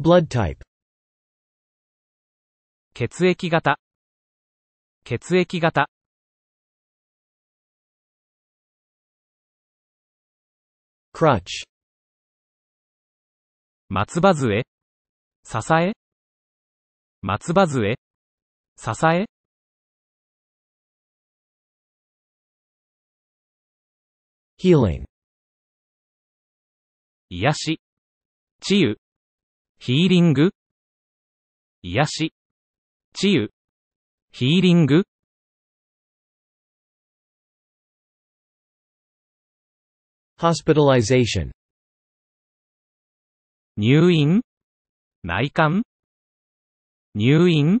blood type 血液型血液型 crutch 松葉杖支え松葉杖支え healing 癒し治癒ヒーリング癒し治癒ヒーリング hospitalization, 入院内観入院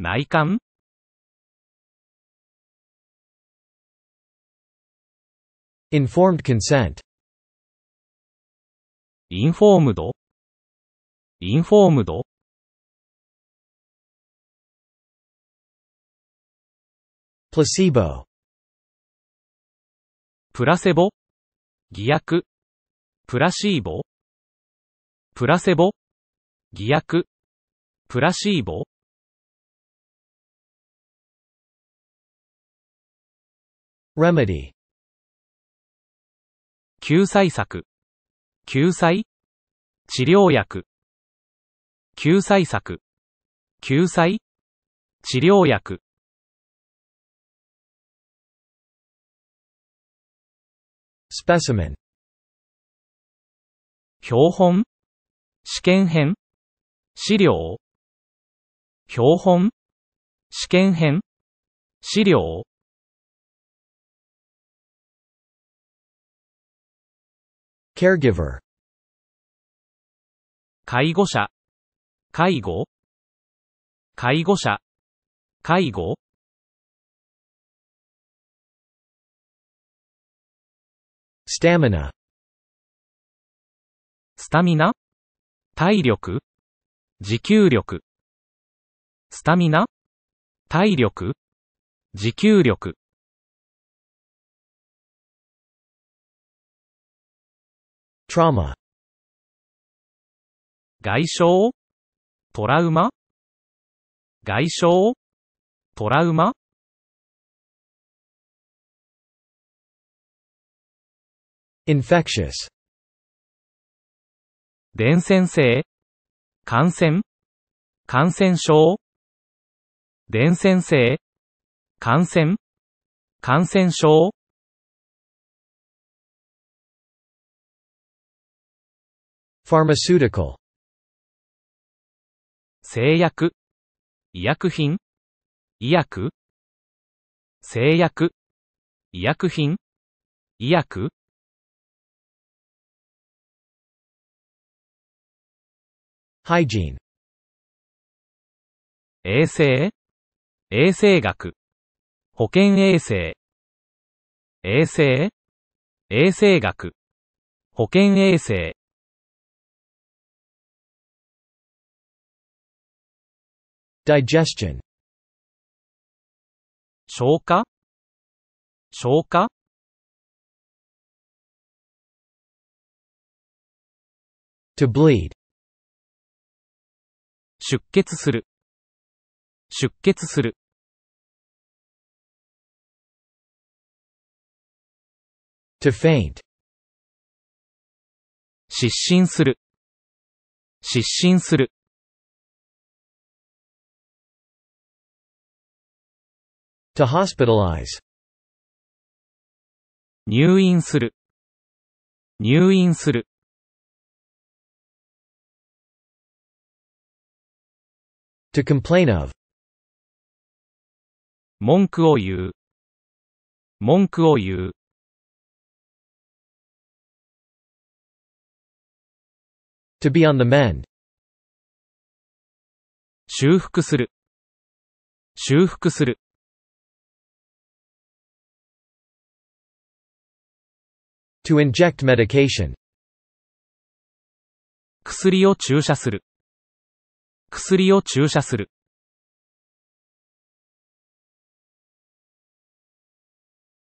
内観 informed consent informed インフォームド placebo, プラセボ偽薬プラシーボプラセボ偽薬プラシーボ remedy, 救済策救済治療薬救済策。救済治療薬。specimen 標本試験編資料標本試験編資料 caregiver 介護者介護介護者介護スタミナスタミナ体力持久力スタミナ体力持久力トラウマ外傷トラウマ外傷トラウマ infectious 伝染性感染感染症伝染性感染感染症 pharmaceutical 製薬、医薬品、医薬、製薬、医薬品、医薬ハイジーン。衛生、衛生学、保健衛生、衛生、衛生学、保健衛生 digestion 消化消化 to bleed 出血する出血する to faint 失神する失神する To hospitalize. To complain of. To be on the mend. 修復する。修復する。To inject medication.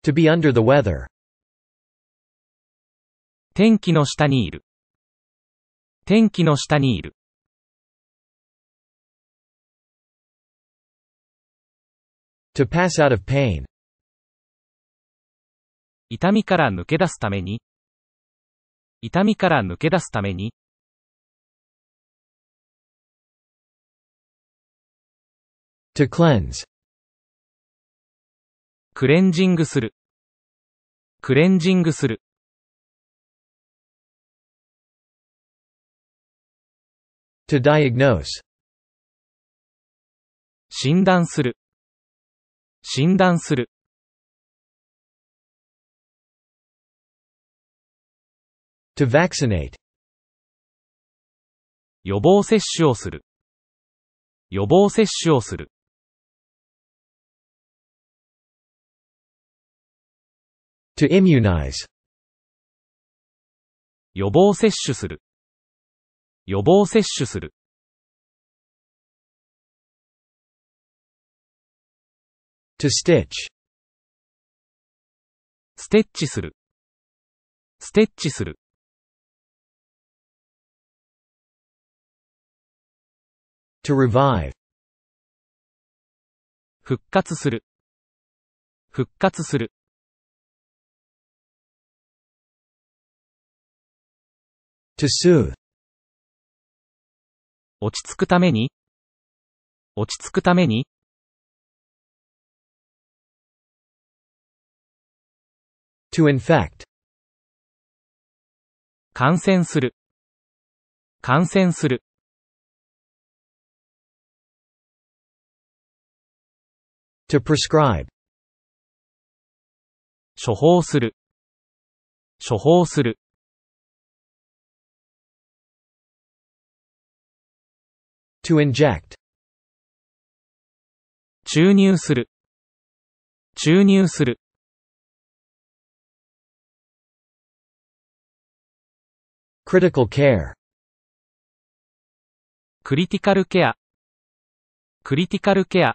To be under the weather. To pass out of pain. 痛みから抜け出すために、痛みから抜け出すために、to cleanse クレンジングする、クレンジングする。to diagnose 診断する、診断する。to vaccinate 予防接種をする予防接種をする to immunize 予防接種する予防接種する to stitch ステッチするステッチする to revive 復活する復活する to soothe 落ち着くために落ち着くために to infect 感染する感染する to prescribe 処方する処方する to inject 注入する注入する critical care クリティカルケアクリティカルケア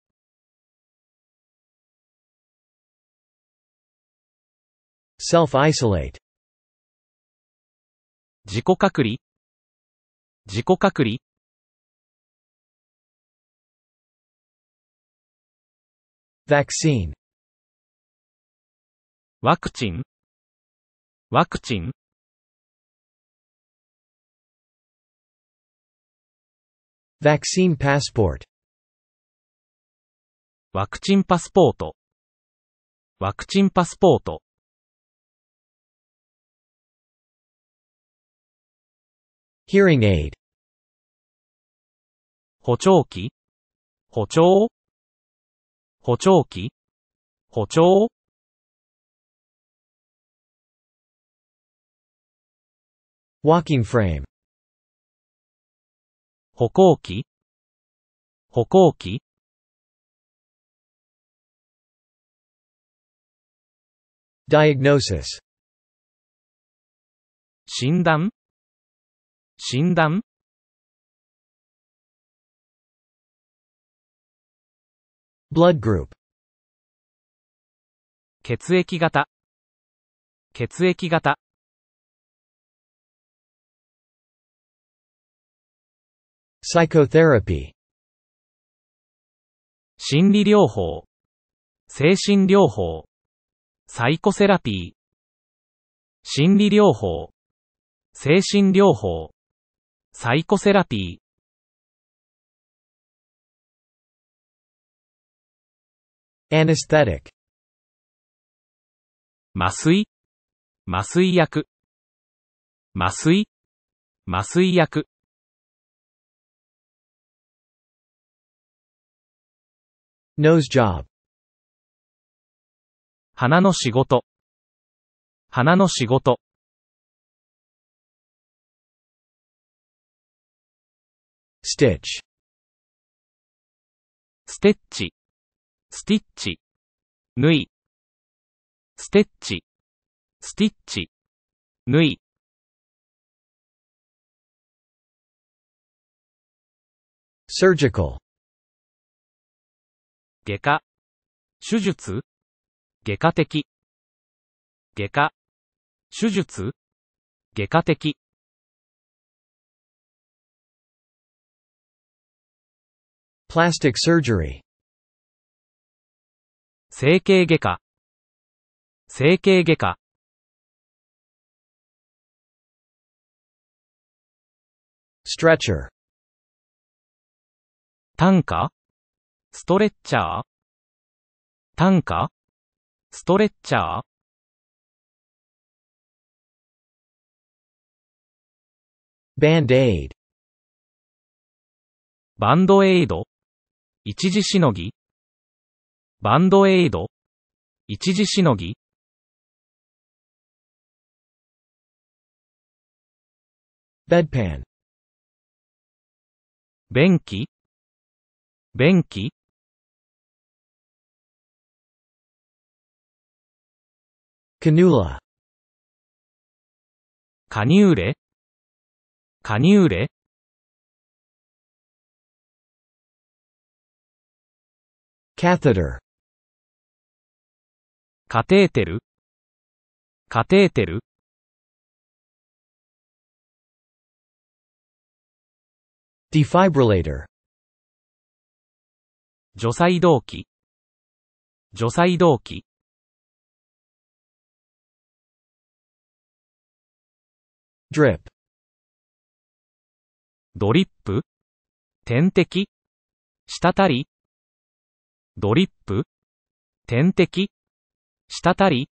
self-isolate 自己隔離自己隔離 vaccine ワクチンワクチン vaccine passport ワクチンパスポートワクチンパスポート hearing aid 補聴器補聴補聴器補聴補聴 walking frame 歩行器歩行器 diagnosis 診断診断血液型血液型心理療法精神療法サイコセラピー心理療法精神療法サイコセラピー。anesthetic 麻酔麻酔薬麻酔麻酔薬 nose job 鼻の仕事鼻の仕事 stitch ステッチ、スティッチ、縫い。ステッチ、スティッチ、縫い。surgical 外科、手術、外科的。外科、手術、外科的。Plastic surgery 整形外科整形外科 stretcher 単価ストレッチャー単価ストレッチャー band aid バンドエイド一時しのぎバンドエイド一時しのぎベッペン便器便器カニーラカニューレカニューレ catheter カテーテルカテーテルディファイブレーター除細動器除細動器 drip ドリップ点滴滴りドリップ点滴滴り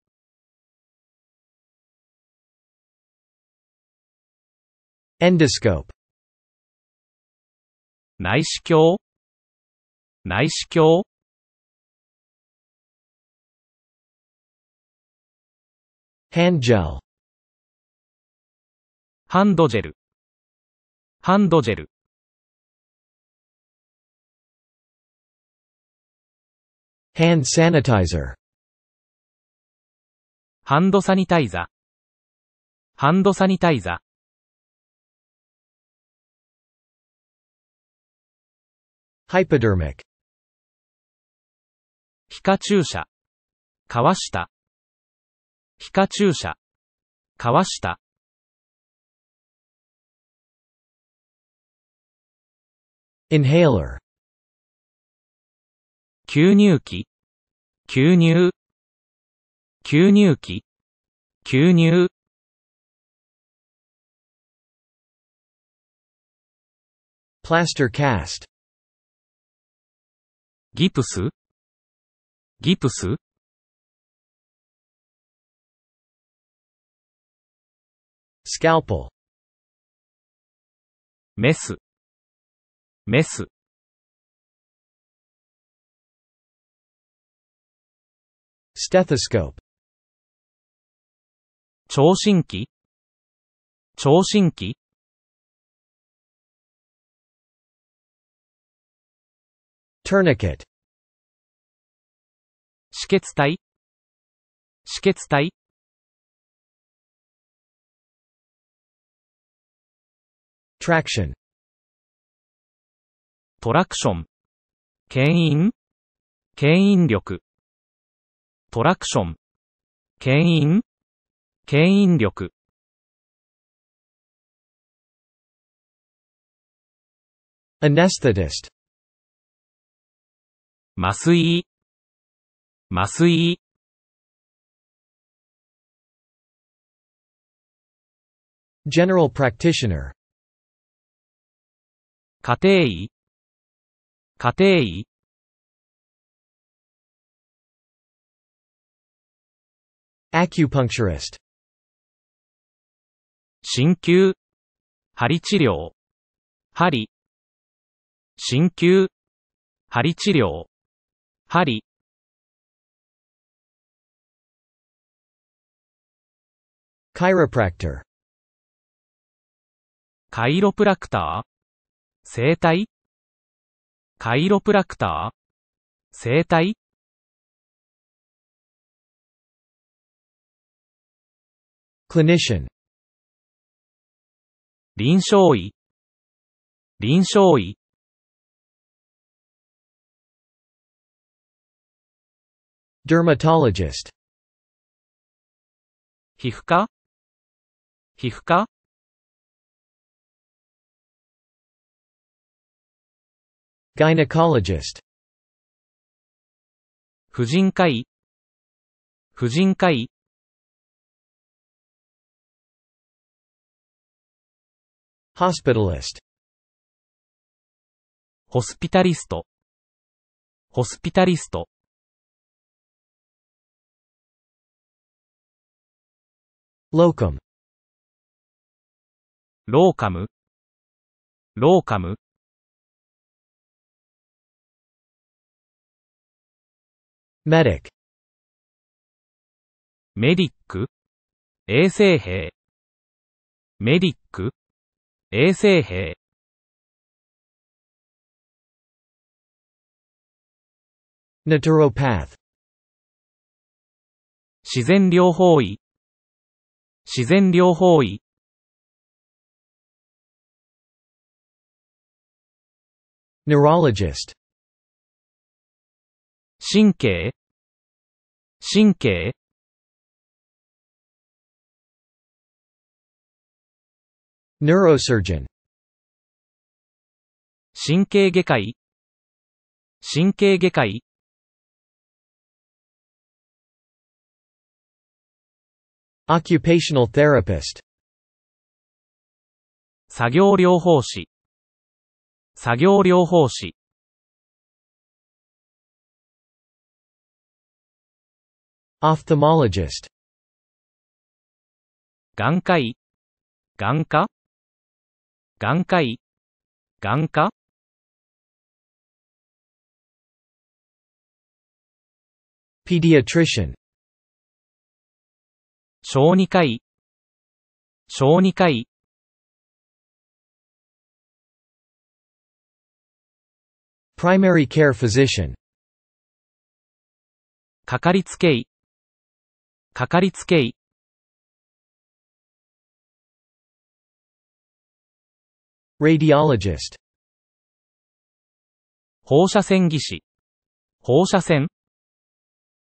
エンドスコープ内視鏡内視鏡 hand gel ハンドジェルハンドジェル hand sanitizer ハンドサニタイザハンドサニタイザハイ p デ d e r m i 皮下注射かわした皮下注射かわしたインヘ a ラー吸入器吸入吸入器吸入プラスターキャストギプスギプス scalpel メスメス stethoscope 聴診器聴診器 tourniquet 止血帯止血帯 traction トラクション牽引牽引力トラクション。牽引牽引力。アネスタディスト。麻酔。麻酔。General Practitioner 家庭医家庭医 acupuncturist 鍼灸針治療針鍼灸針治療針カイロプラクターカイロプラクター生体カイロプラクター生体 clinician 臨床医臨床医 dermatologist 皮膚科皮膚科 gynecologist 婦人科医婦人科医 hospitalist ホスピタリストホスピタリスト locum ローカムローカム medic メディック衛生兵メディック衛生兵自然療法医自然療法医神経神経 neurosurgeon 神経外科医神経外科医オキュペーショナル・テラピスト作業療法士作業療法士 ophthalmologist 眼科医眼科眼科医、眼科ペディアトリシャン小児科医、小児科医 primary care physician かかりつけ医かかりつけ医 radiologist 放射線技師放射線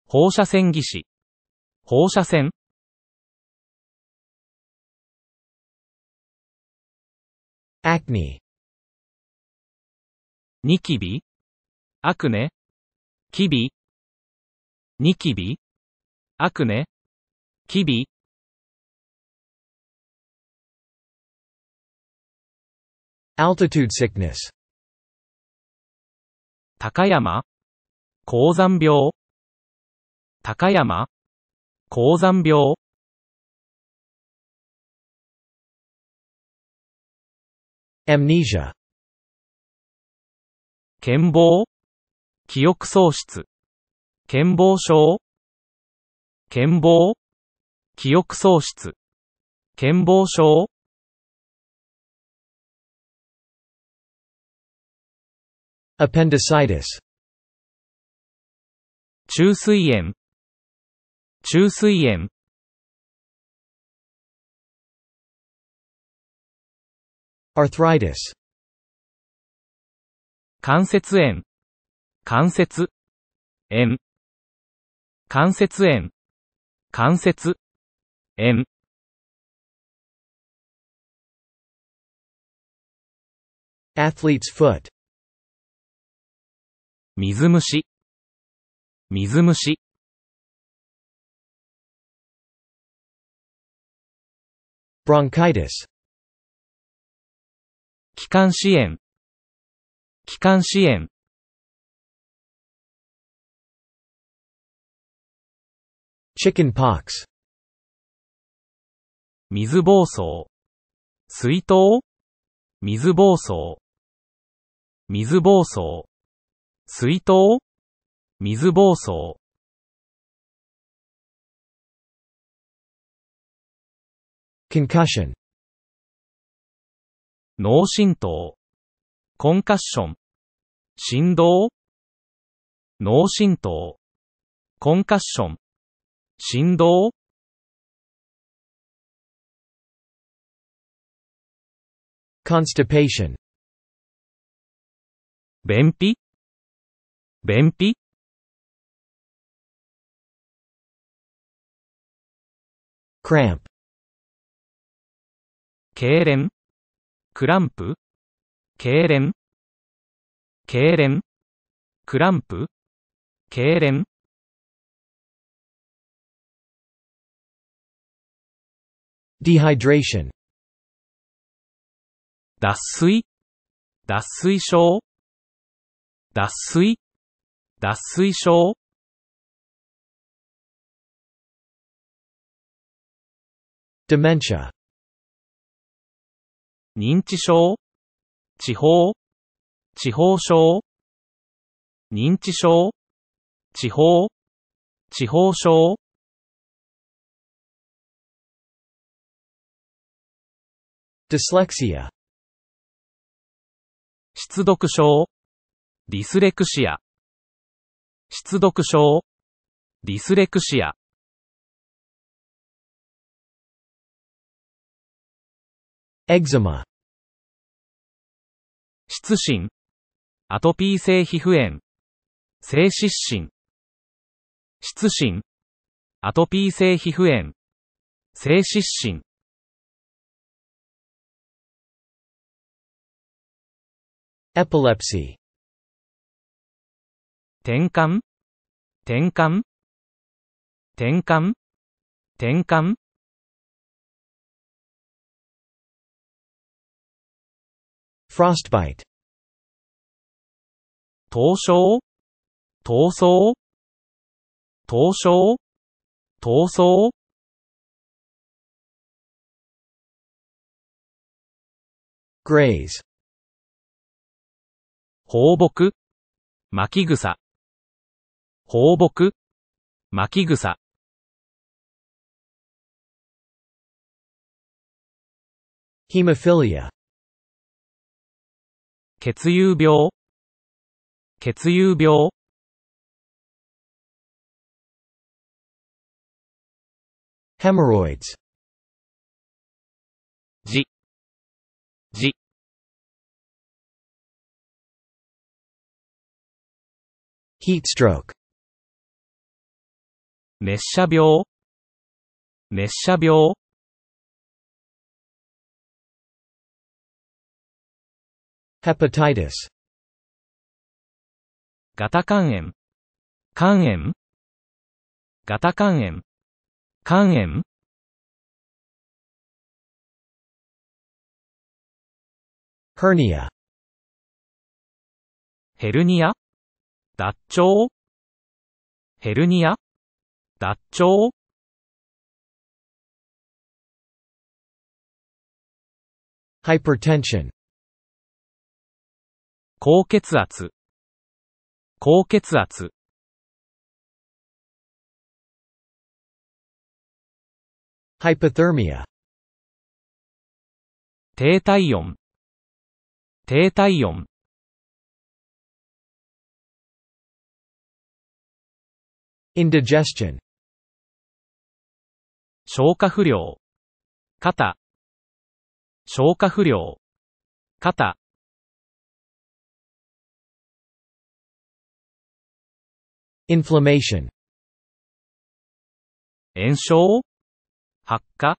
放射線技師放射線アクネニキビアクネキビニキビアクネキビ Altitude sickness 高山高山病高山高山病 amnesia 健忘記憶喪失健忘症健忘記憶喪失健忘症 appendicitis 虫垂炎虫垂炎 arthritis 関節炎関節炎関節炎関節炎 athlete's foot 水虫水虫 bronchitis, 気管支炎気管支炎 chicken pox 水暴走水筒水暴走水暴走水筒水暴走。concussion 脳震盪。concussion 振動脳震盪。concussion 振動 constipation 便秘便秘クランプ痙攣クランプ痙攣痙攣クランプ痙攣ディハイドレーション脱水脱水症脱水脱水症デメンシャ認知症地方地方症認知症地方地方症 dyslexia 失読症ディスレクシア失読症ディスレクシアエグザマ湿疹アトピー性皮膚炎性湿疹湿疹アトピー性皮膚炎性湿疹 epilepsy 転換転換転換転換フロストバイト凍傷闘争闘争闘争 graze 放牧巻き草放牧巻草ヘモフィリア血友病血友病 hemorrhoids じじ heat stroke 熱射病熱射病ヘパタイティスガタ肝炎肝炎ガタ肝炎肝炎 hernia ヘルニア脱腸ヘルニア 낮죠? hypertension 高血圧高血圧 hypothermia 低体温低体温 indigestion 消化不良、肩、消化不良、肩。inflammation 炎症発火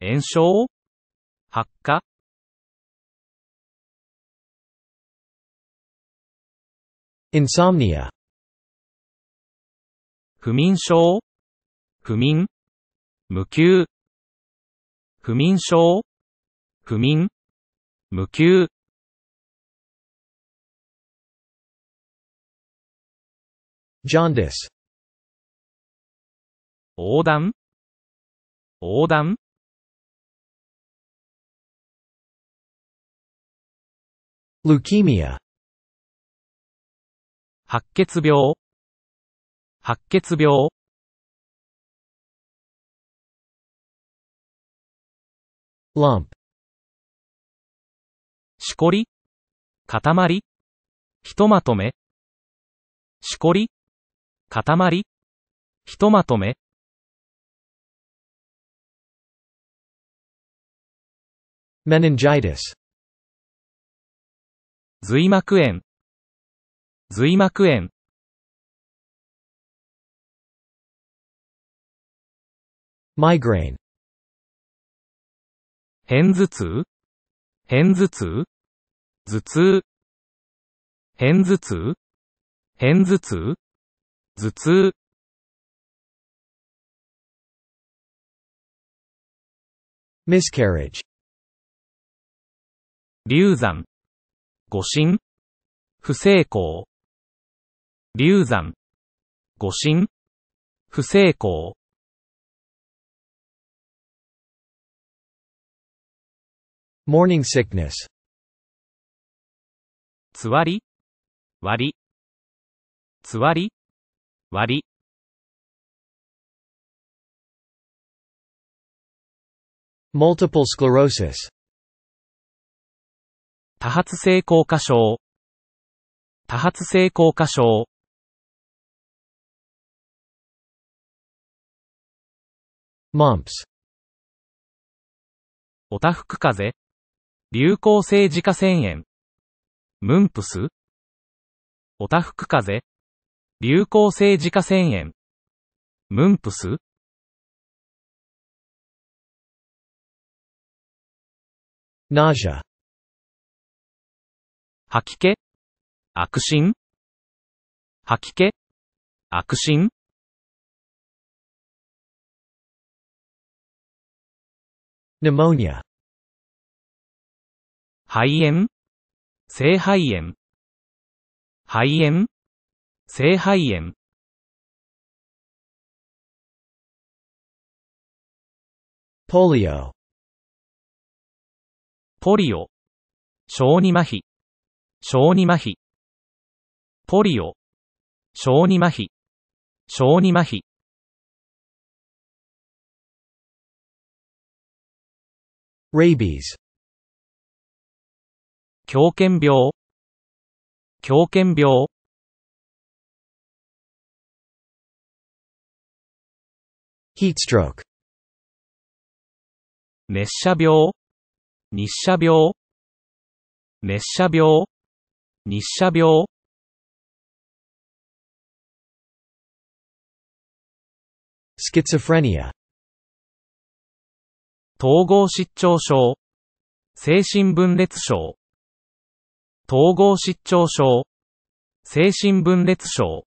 炎症発火 insomnia 不眠症不眠無給。不眠症不眠。無給。jaundice 横断横断 leukemia 白血病白血病 lump しこり塊ひとまとめしこり塊ひとまとめメニンジャイティス髄膜炎髄膜炎 migraine 偏頭痛偏頭痛頭痛偏頭痛偏頭痛頭痛ミス s c a r 流産誤診不成功流産誤診不成功 morning sickness つわりわりつわりわり multiple sclerosis 多発性硬化症多発性硬化症 mumps おたふく風邪流行性自家腺炎。ムンプスおたふく風邪。流行性自家腺炎。ムンプスナジャ。吐き気悪心吐き気悪心ニモニア。肺炎性肺炎肺炎性肺炎ポリオポリオ小児麻痺小児麻痺ポリオ小児麻痺小児麻痺レイビーズ狂犬病狂犬病 heat stroke 熱射病日射病熱射病日射病 schizophrenia 統合失調症精神分裂症統合失調症、精神分裂症。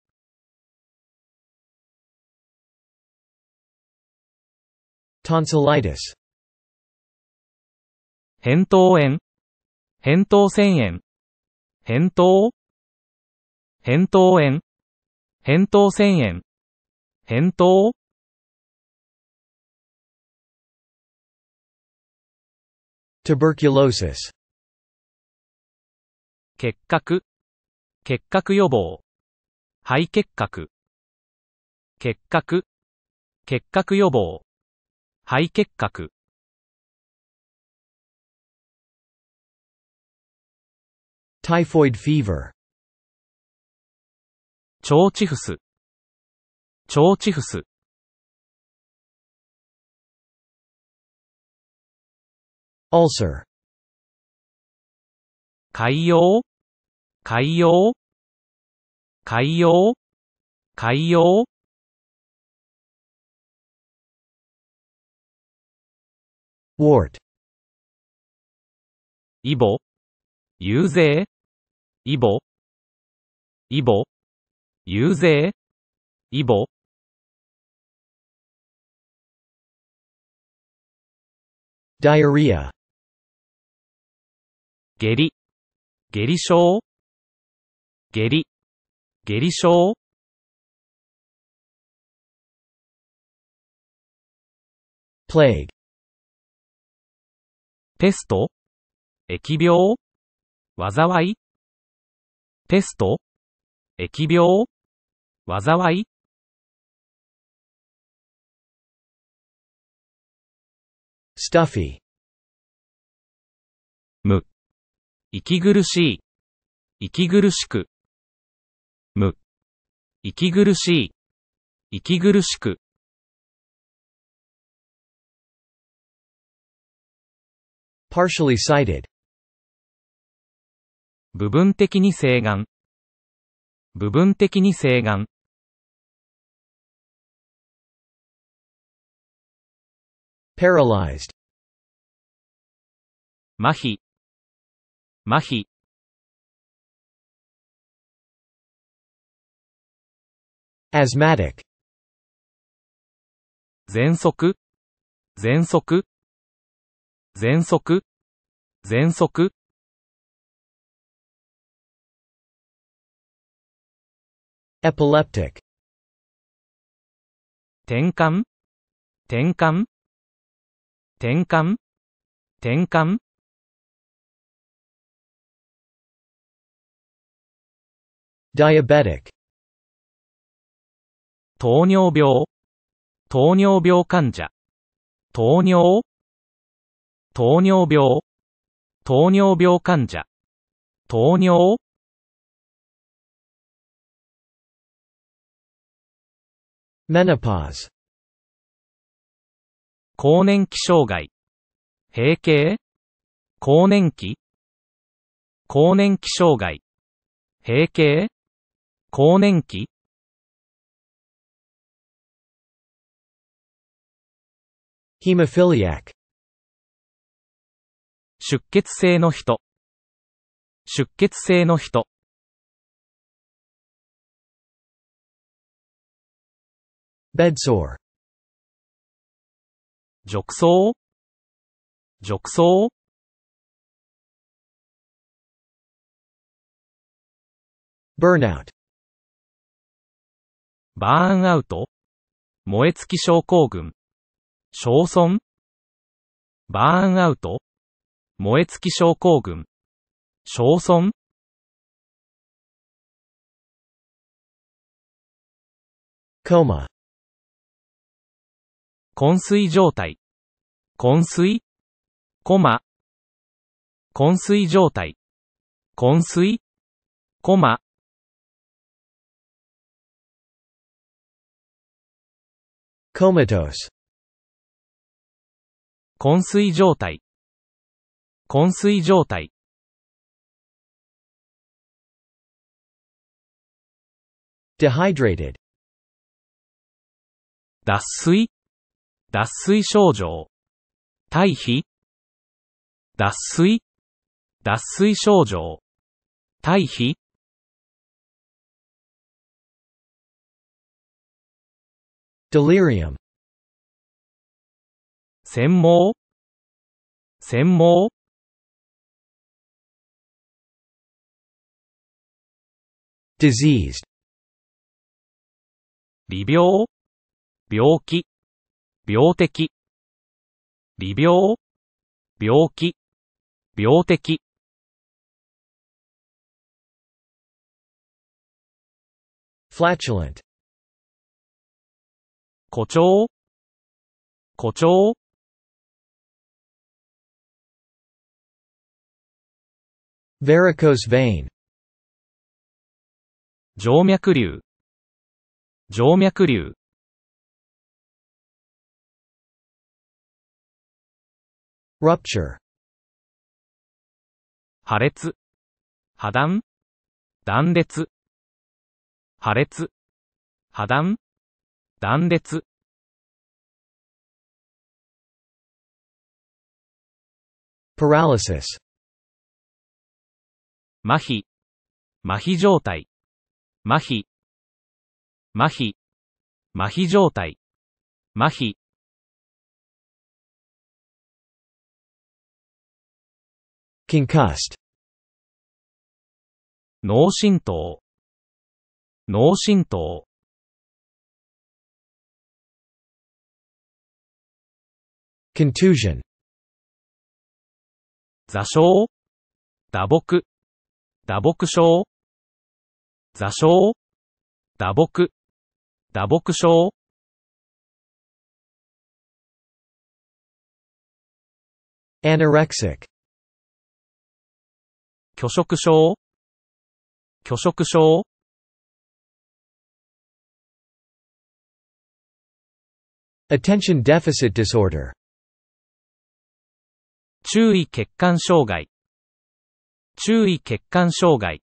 tonsillitis 扁桃炎、扁桃腺炎、扁桃扁桃炎、扁桃腺炎、扁桃 tuberculosis 結核、結核予防、肺結核、結核、結核予防、肺結核。typhoid fever 腸チフス腸チフス ulcer 海洋海洋海洋海洋ウォートイボ遊説イボイボ遊説イボ r イ h e a 下痢下痢症下痢。下痢症プレイ。テスト疫病災いテスト疫病災い stuffy, む。息苦しい。息苦しく。む。息苦しい。息苦しく。partially sighted 部分的に請願部分的に請願 paralyzed 麻痺麻痺 asthmatic 喘息喘息喘息喘息 epileptic 転換転換転換転換 diabetic 糖尿病糖尿病患者糖尿糖尿病糖尿病患者糖尿メノポーズ更年期障害閉経更年期更年期障害閉経更年期 hemophiliac 出血性の人出血性の人 bedsore 褥瘡褥瘡 burnout バーンアウト燃え尽き症候群焼損バーンアウト燃え尽き症候群焼損コマ昏睡状態昏睡コマ昏睡状態昏睡コマコマトース昏睡状態。昏睡状態。dehydrated 脱水脱水症状退避脱水脱水症状退避 delirium 専門専門 d i s e a s e d 理病病気病的理病病気病的 flatulent 誇張誇張 varicose vein 静脈瘤静脈瘤 rupture 破裂破断断裂破裂破断断裂 paralysis 麻痺、麻痺状態、麻痺、麻痺、麻痺状態、麻痺。concussed 脳震盪、脳震盪。contusion 座礁打撲打撲症座症打撲打撲症アナレクシック拒食症拒食症 Attention Deficit Disorder 注意欠陥障害注意血管障害。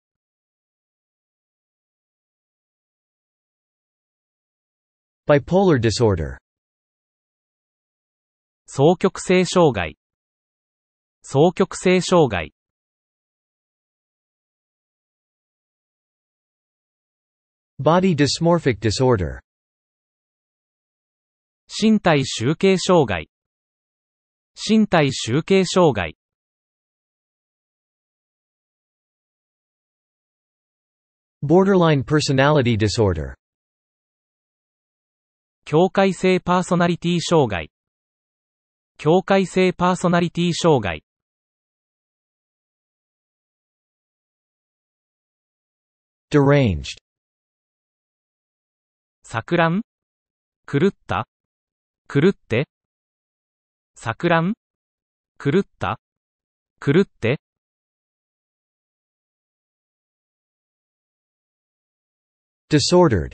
bipolar disorder 双極性障害双極性障害 body dysmorphic disorder 身体集計障害身体集計障害 Borderline personality disorder 境界性パーソナリティ障害境界性パーソナリティ障害 deranged 錯乱狂った狂って錯乱狂った狂って disordered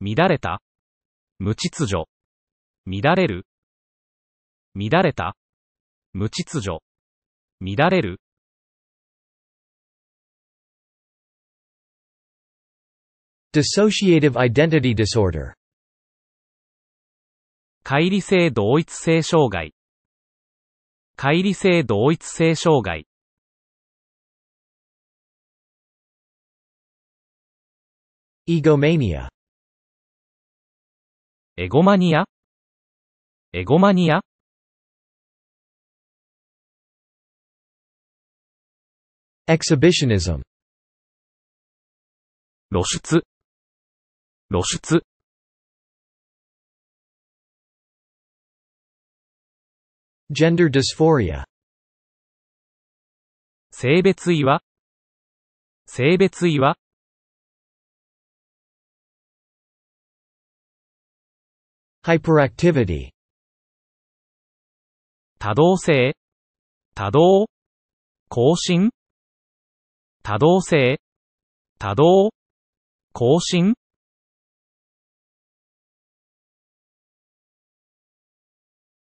乱れた無秩序乱れる乱れた無秩序乱れる d i s s o c i a ィ i d e n t i t y disorder 乖離性同一性障害乖離性同一性障害 egomania エゴマニアエゴマニアエクシビショニズム露出露出 gender dysphoria 性別違和性別違和 hyperactivity 多動性多動更新多動性多動更新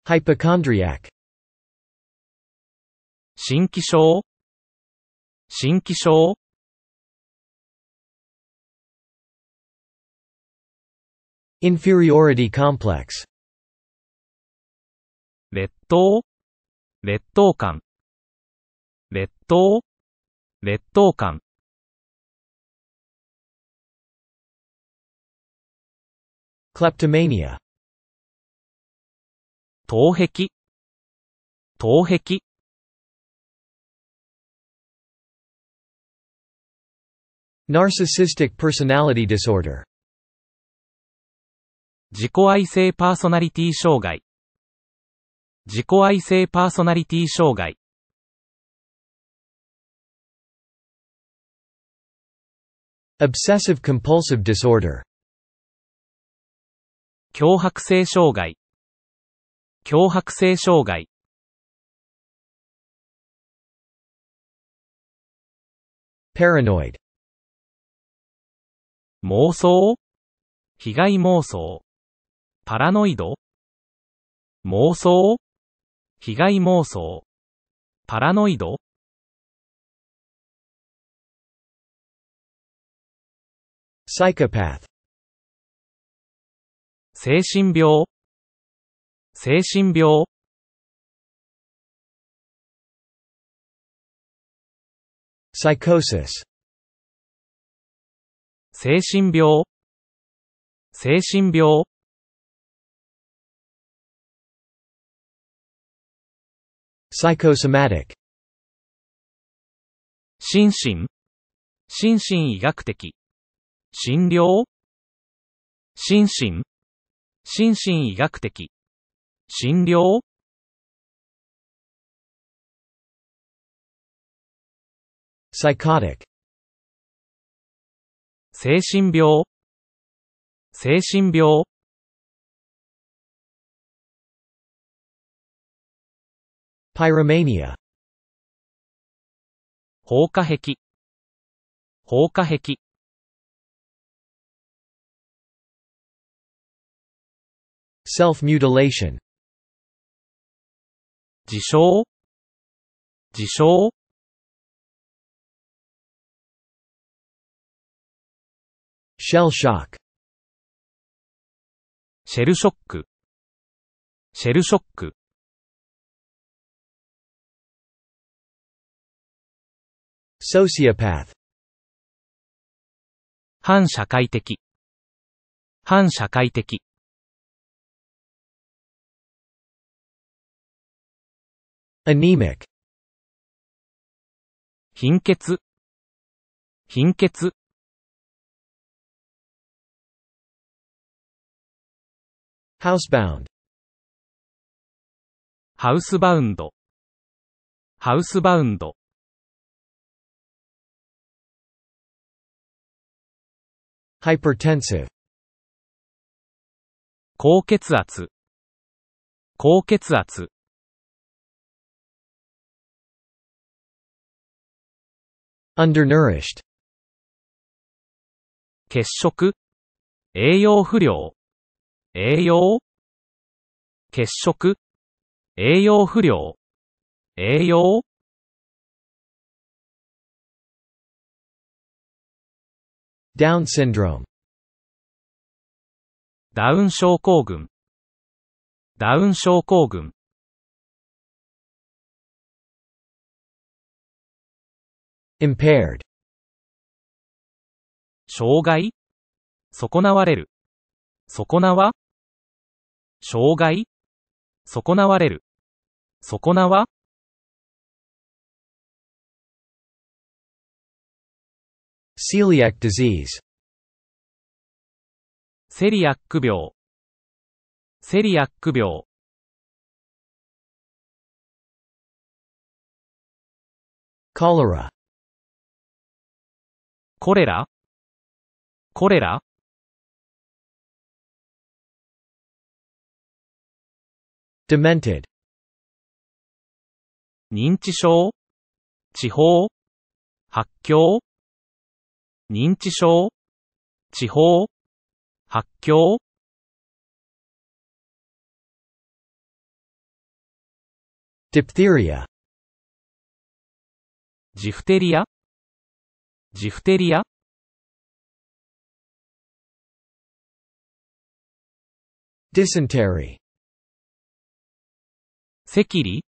h y p o c h o n d r i a c 新気症新気症 Inferiority complex 劣等劣等感劣等劣等感 Kleptomania 頭壁頭壁 Narcissistic personality disorder 自己愛性パーソナリティ障害。自己愛性パーソナリティ障害。obsessive compulsive disorder 強迫性障害強迫性障害 paranoid 妄想被害妄想パラノイド妄想被害妄想パラノイド psychopath 精神病精神病 psychosis 精神病精神病 psychosomatic 心身心身医学的診療心身心身医学的診療 psychotic 精神病精神病 Pyromania 放火壁放火壁 self-mutilation 自傷自傷 shell shock シェルショックシェルショック sociopath 反社会的反社会的 anemic 貧血貧血 housebound ハウスバウンドハウスバウンド hypertensive 高血圧高血圧 undernourished 欠食栄養不良栄養欠食栄養不良栄養 Down syndrome ダウン症候群ダウン症候群 impaired 障害損なわれる損なわ障害損なわれる損なわ Celiac disease セリアック病セリアック病 Cholera コレラコレラ Demented 認知症地方発狂認知症地方発狂ディプテリアジフテリアジフテリア dysentery 赤痢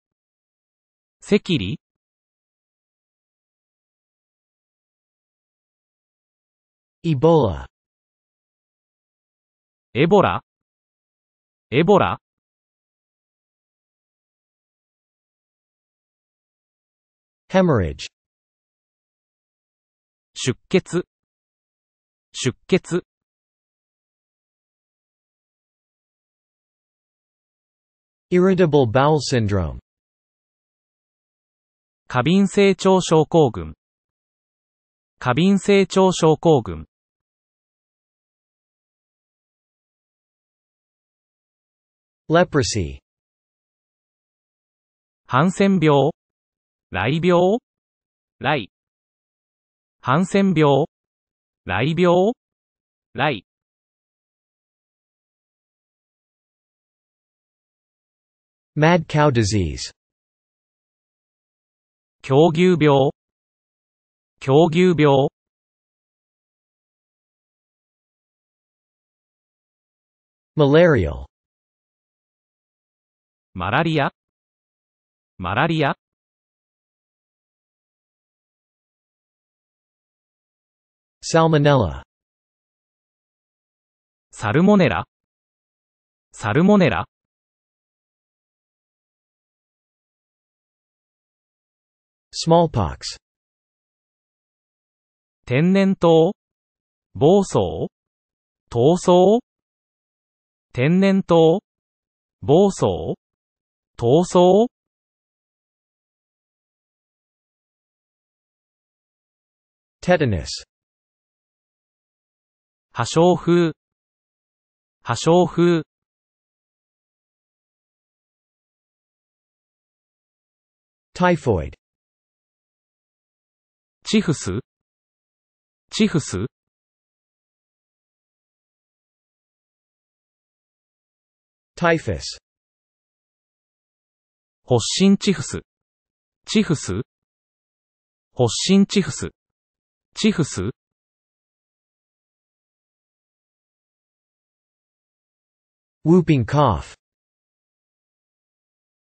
赤痢 Ebola Ebola. Ebola. hemorrhage 出血出血 irritable bowel syndrome 過敏性腸症候群過敏性腸症候群 leprosy ハンセン病雷病雷ハンセン病雷病雷 Mad cow disease 狂牛病狂牛病 Malarial マラリアマラリアサルモネラサルモネラサルモネラスモーパックス天然痘暴走闘争天然痘暴走逃走テタネス破傷風破傷風タイフォイドチフスチフスタイフェス発疹チフス。チフス発疹チフス。チフス ?whooping cough.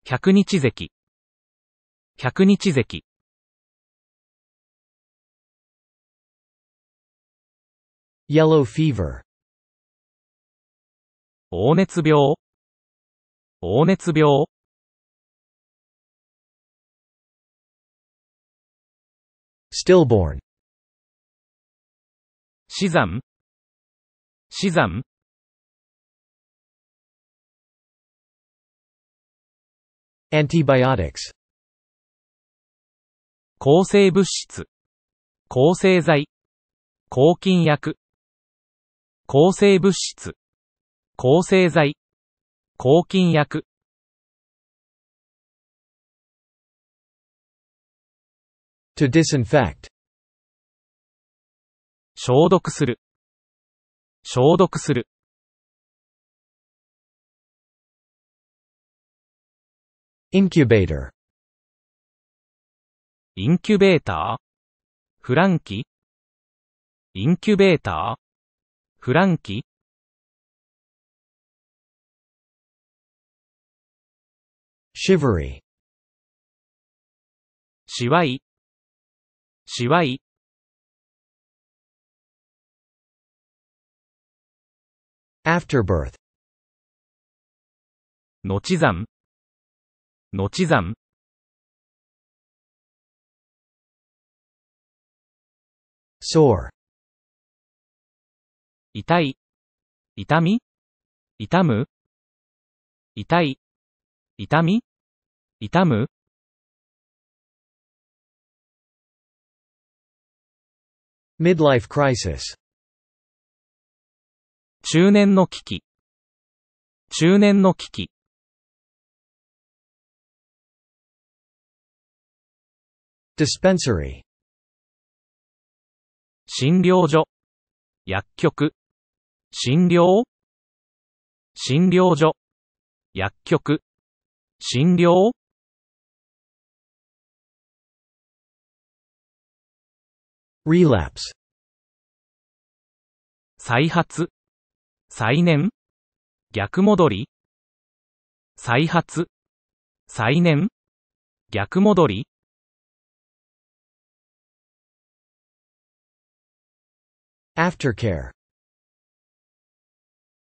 百日咳。百日咳。yellow fever 黄熱病黄熱病 stillborn 死産死産 antibiotics 抗生物質抗生剤抗菌薬抗生物質抗生剤抗菌薬 to disinfect 消毒する消毒する incubator インキュベーターフランキインキュベーターフランキ shivery しわいしわい。afterbirth 後山後山 sore 痛い痛み痛む痛い痛み痛む Midlife crisis 中年の危機中年の危機 dispensary 診療所薬局診療診療所薬局診療 relapse 再発再燃逆戻り再発再燃逆戻りアフターケア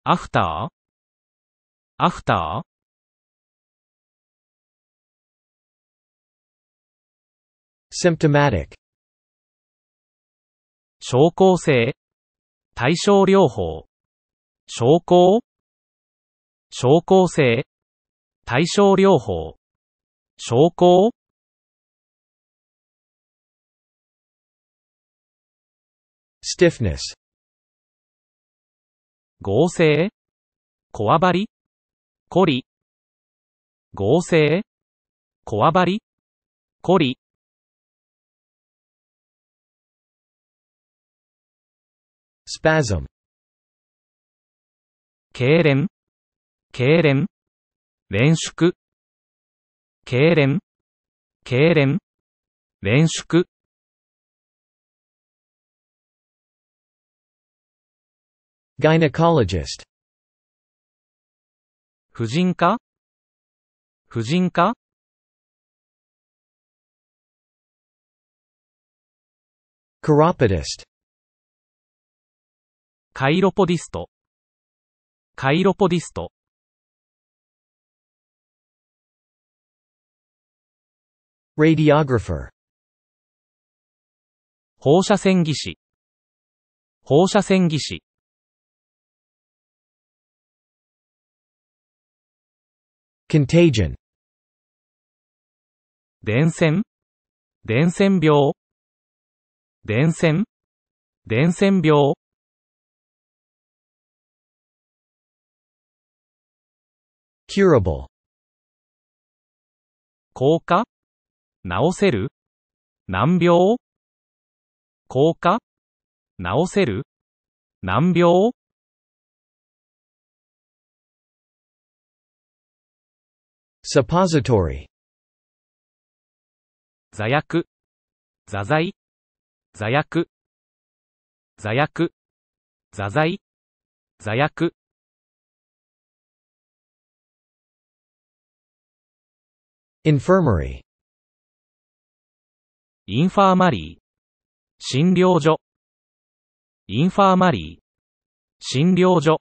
アフターアフター symptomatic 症候性対症療法症候症候性対症療法症候ステ i ネス。合成こわばりこり合成こわばりこり spasm 痙攣痙攣連縮痙攣痙攣連縮 gynecologist 婦人科婦人科 chiropodist カイロポディスト。カイロポディスト。radiographer 放射線技師放射線技師 contagion 伝染伝染病伝染伝染病 curable 効果治せる難病効果治せる難病 s u p p o s i t o r y 座薬座剤座薬座薬座剤座薬 infirmary インファーマリー診療所インファーマリー診療所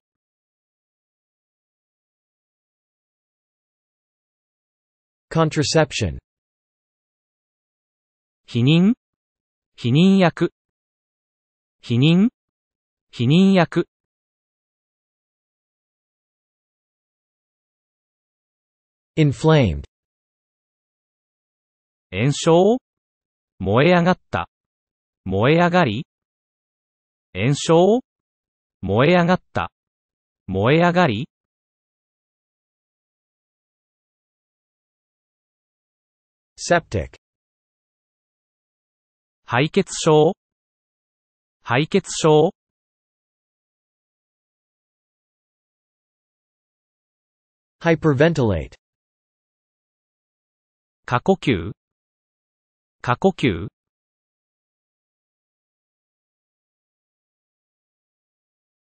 コントラセプション避妊避妊薬避妊避妊薬 inflamed 炎症燃え上がった。燃え上がり炎症燃え上がった。燃え上がりセプティック敗血症敗血症 hyperventilate 過呼吸過呼吸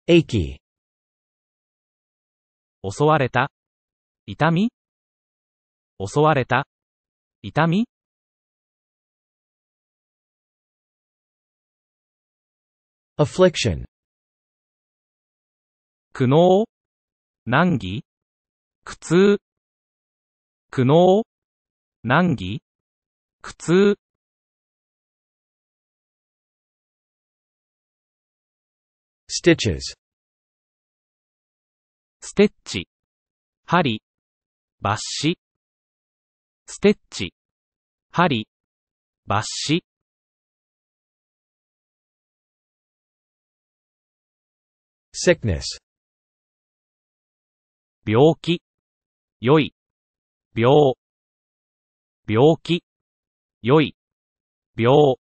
駅襲われた痛み襲われた痛み affliction 苦悩難儀苦痛苦悩難儀苦痛 stitches ステッチ、針、抜歯。ステッチ、針、抜歯。sickness 病気、良い、病。病気、良い、病。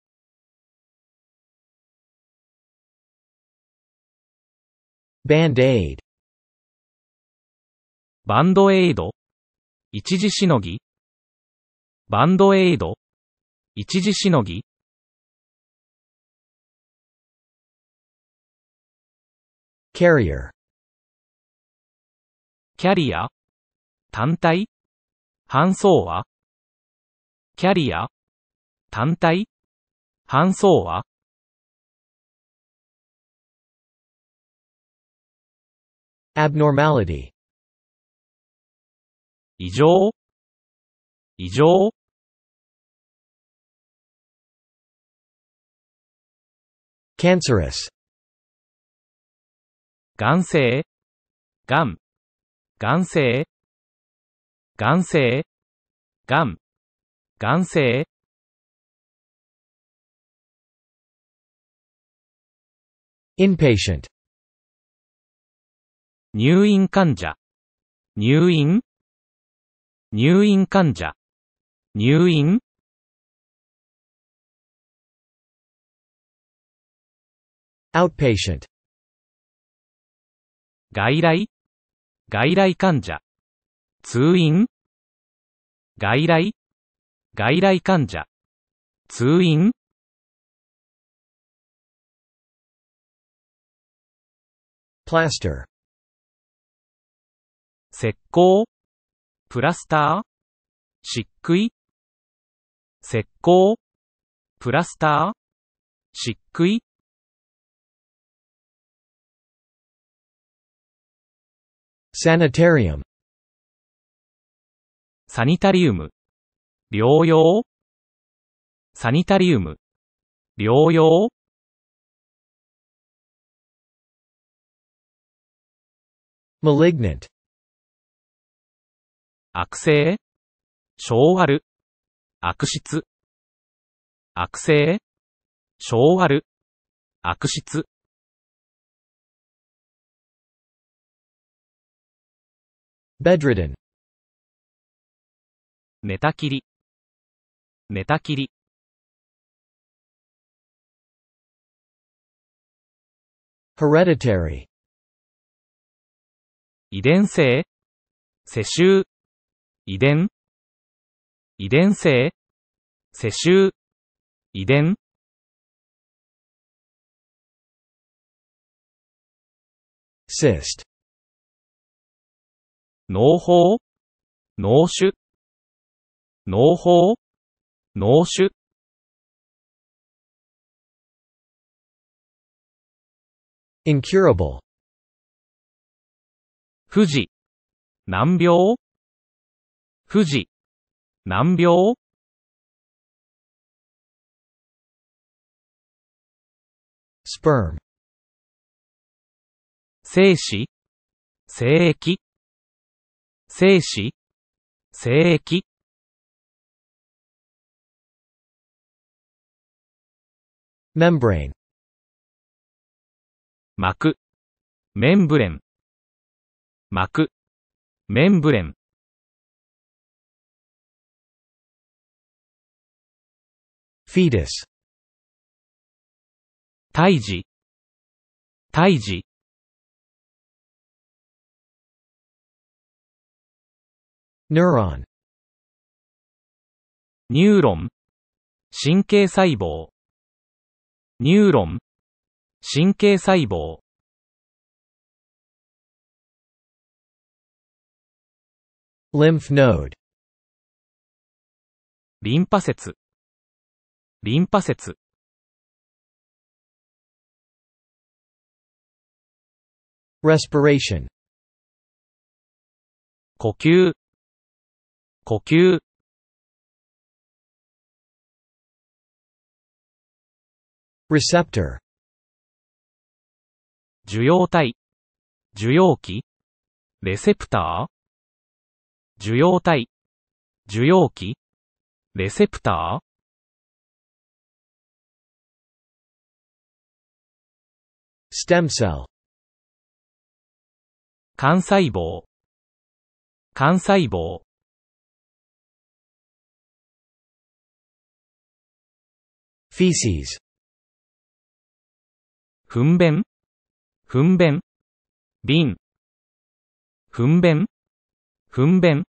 Band-aid バンドエイド一時しのぎバンドエイド一時しのぎ c a r r ャリ r キャリア単体搬送はキャリア単体搬送は abnormality 異常異常 cancerous 癌性癌癌性癌性癌癌性 inpatient 入院患者入院入院患者入院外来外来患者通院外来外来患者通院 plaster 石膏プラスター漆喰石膏プラスター漆喰サニタリウムサニタリウム療養サニタリウム療養マリグナント悪性小悪悪質悪性小悪悪質ベ e d r i d 寝たきり寝たきり hereditary 遺伝性世襲遺伝遺伝性世襲遺伝シスト脳法脳種脳法脳種 incurable 富士難病富士。難病スペーム。精子精液精子精液メンブレン膜メンブレン膜メンブレン fetus 胎児胎児ニューロンニューロン神経細胞ニューロン神経細胞 l y m p リンパ節リンパ節 respiration 呼吸呼吸 receptor 受容体受容器レセプター受容体受容器レセプター stem cell cell, feces 糞便糞便瓶糞便糞便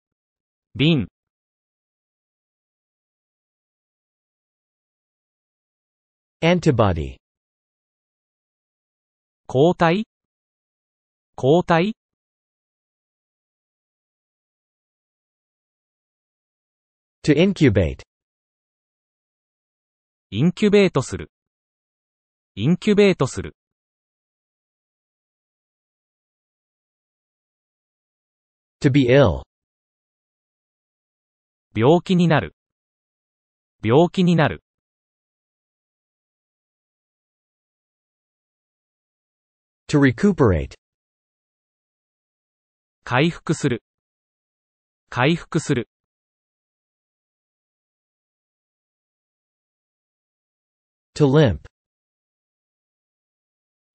瓶 antibody 交代交代 incubate インキュベートする。インキュベートする。to be ill 病気になる。病気になる。to recuperate 回復する回復する to limp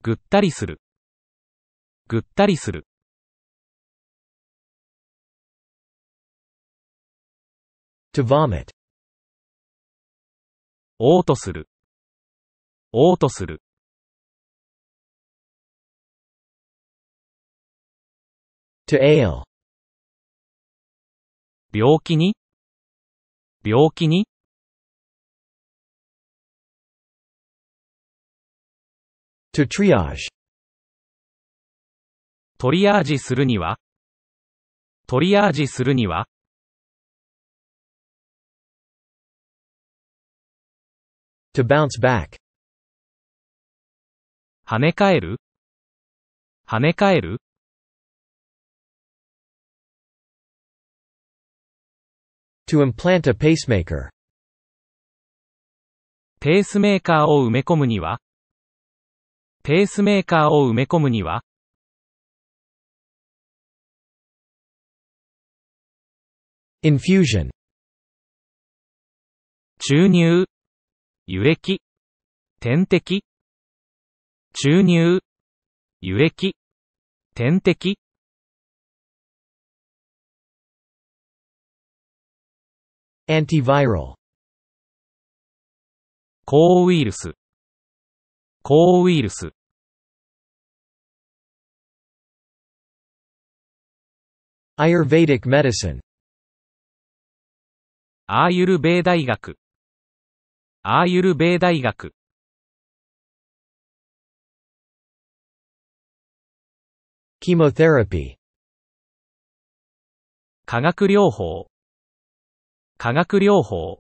ぐったりするぐったりする to vomit 嘔吐する嘔吐する to ail 病気に病気に to triage トリアージするにはトリアージするには to bounce back 跳ね返る跳ね返る To implant a pacemaker. ペースメーカーを埋め込むにはペースメーカーを埋め込むには infusion 注入輸液点滴注入輸液点滴 antiviral 抗ウイルス抗ウイルスアイルベーディック・アーユルベー大学アーユルベー大学テラピー化学療法化学療法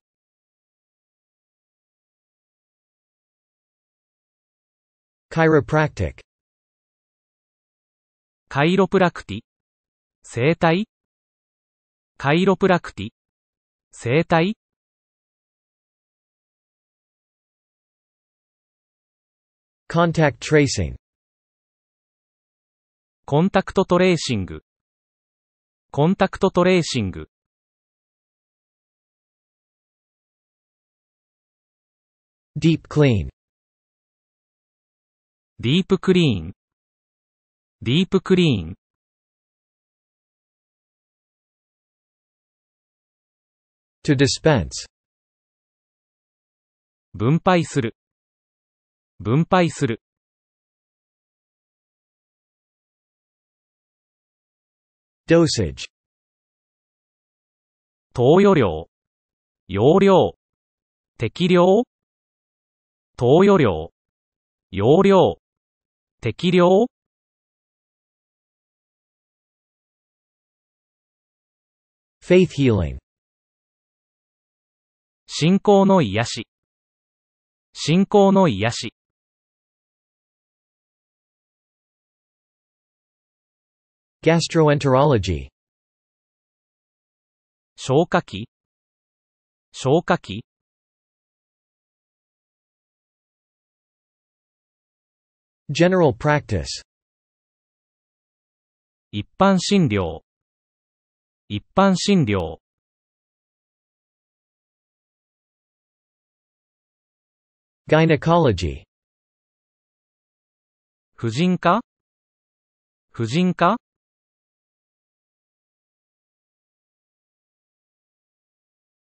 カイロプラクティックカイロプラクティ生体カイロプラクティ生体コンタクトトレーシングコンタクトトレーシングコンタクトトレーシング deep clean deep clean, deep clean. to dispense 分配する分配する dosage 投与量容量適量投与量、容量、適量 f a i t h healing 信仰の癒し信仰の癒し gastroenterology 消化器消化器 General practice 一般診療一般診療 Gynecology 婦人科婦人科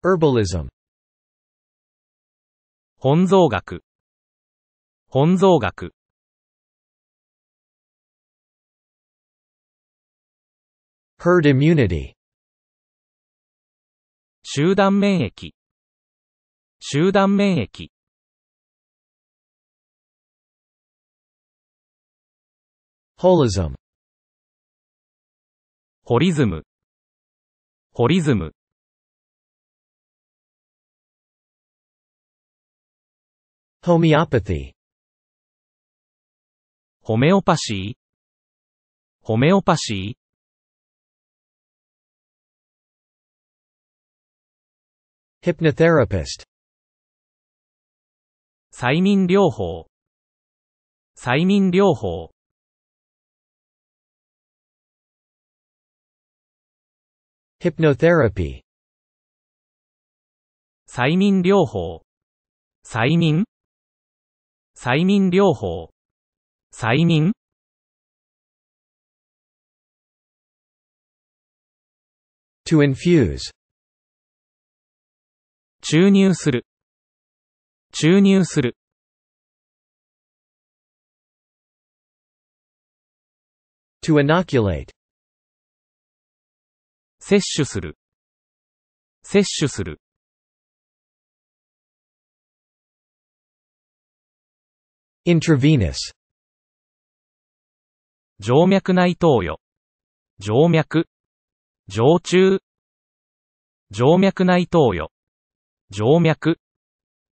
Herbalism 本草学本草学 Herd immunity 集団免疫集団免疫ホリズムホリズムホリズムホメオパシーホメオパシー hypnotherapist 催眠療法催眠療法 hypnotherapy 催眠療法催眠催眠療法催眠 to infuse 注入する注入する to inoculate 摂取する摂取する intravenous 静脈内投与静脈静中静脈内投与静脈、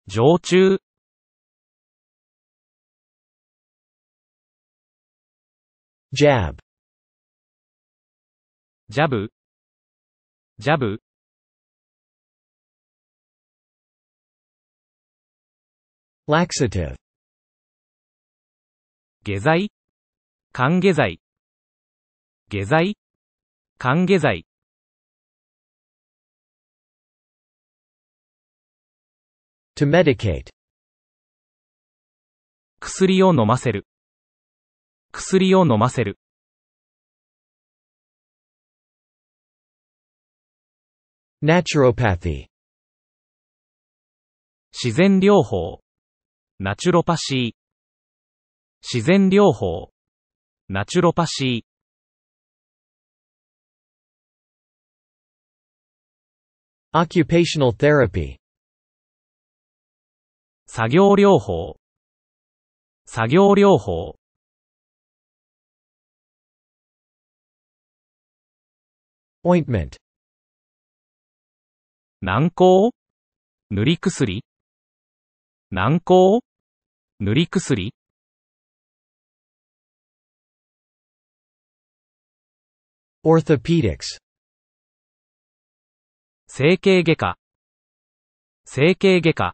常駐。jab, jab, jab. laxative, 下剤、緩下剤。下剤、緩下剤。to medicate 薬を飲ませる薬を飲ませる naturopathy 自然療法ナチュロパシー自然療法ナチュロパシー occupational therapy 作業療法作業療法オインメント軟膏塗り薬軟膏塗り薬 orthopedics 整形外科整形外科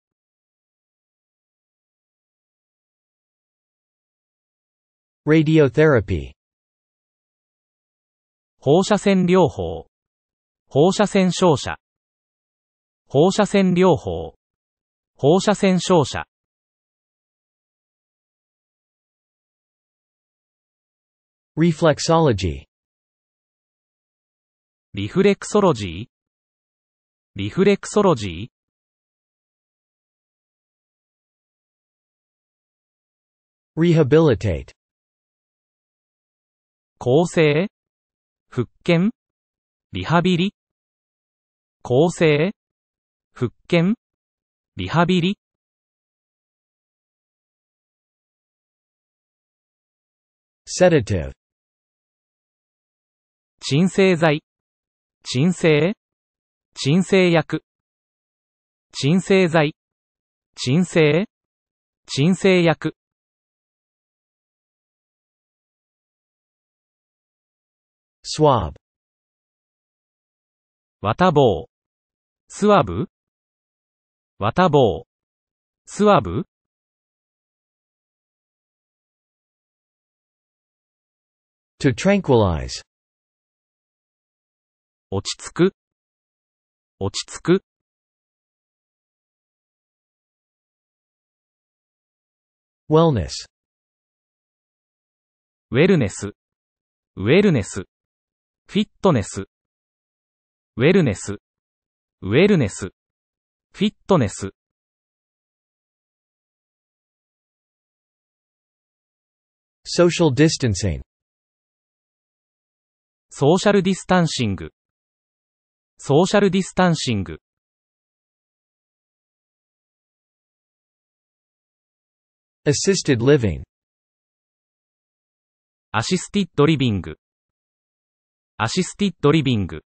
Radiotherapy 放射線療法放射線照射放射線療法放射線照射 Reflexology リフレクソロジーリフレクソロジー Rehabilitate 構成復権リハビリ構成復権リハビリ sedative 鎮静剤鎮静鎮静薬鎮静剤鎮静鎮静薬 swab 綿棒スワブ綿棒スワブ落ち着く落ち着く wellness ウェルネスウェルネスフィットネス、ウェルネス、ウェルネス、フィットネス。social d i s t a n c ソーシャルディスタンシング、ソーシャルディスタンシング。アシスティッドリビングアシスティッドリビング。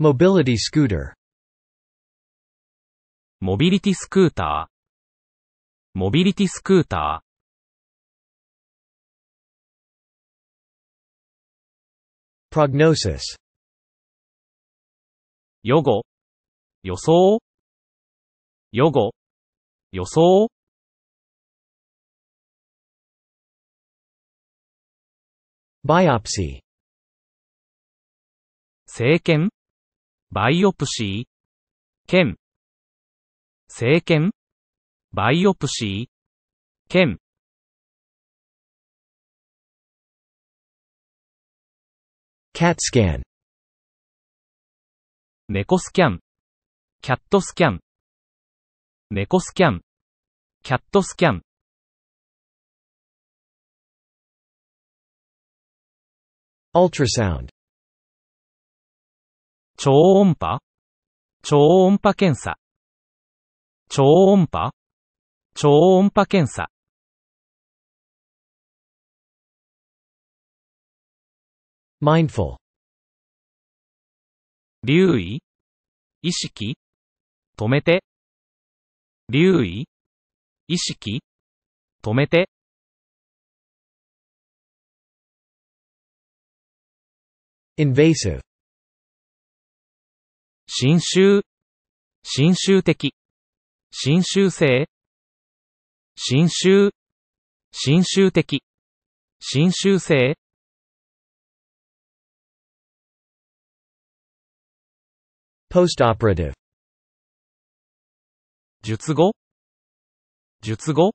mobility scooter モビリティスクーター。モビリティスクーター。prognosis 予後予想予後予想 biopsy 生検バイオプシー検生検バイオプシー検キャッスキャン猫スキャンキャットスキャン猫スキャンキャットスキャン ultrasound 超音波超音波検査超音波超音波検査 m i n d f u l 留意意識止めて留意意識止めて invasive 新州新州的新州性新州新州的新州性 postoperative 術後術後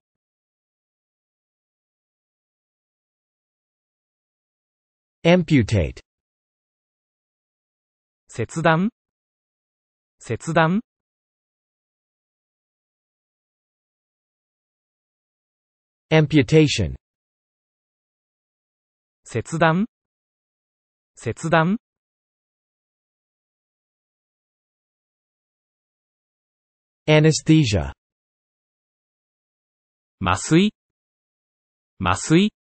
amputate 切断切断アンピュテーション切断切断 anesthesia 麻酔麻酔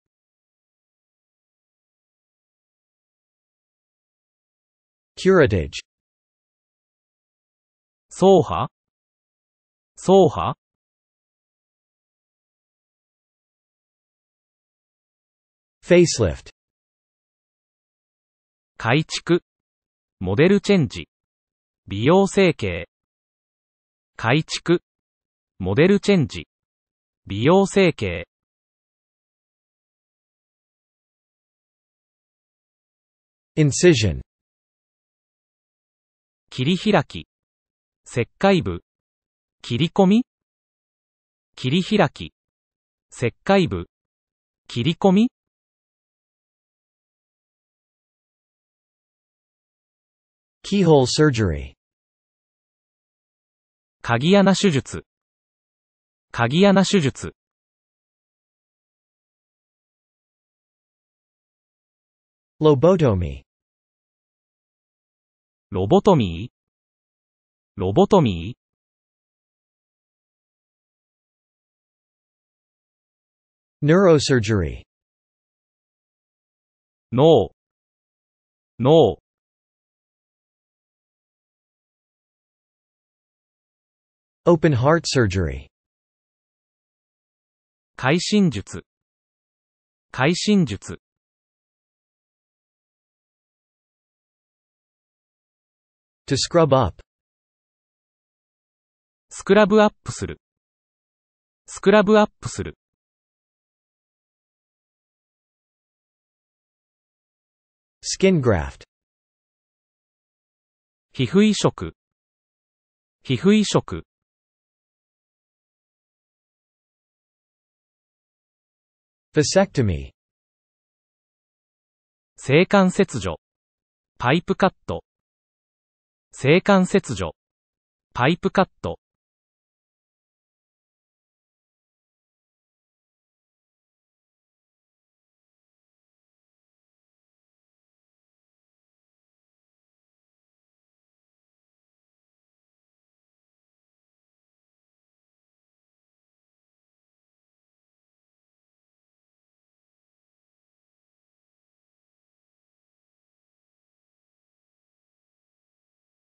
Curatage 走破走破フェイスリフト改築モデルチェンジ美容整形改築モデルチェンジ美容整形切り開き、石灰部、切り込み切り開き、石灰部、切り込み keyhole surgery 鍵穴手術鍵穴手術 Lobotomy ロボトミーロボトミー neurosurgery 脳脳 open heart surgery 会心術会心術 to scrub up スクラブアップするスクラブアップする skin graft 皮膚移植皮膚移植 vasectomy 性管切除パイプカット性感切除、パイプカット、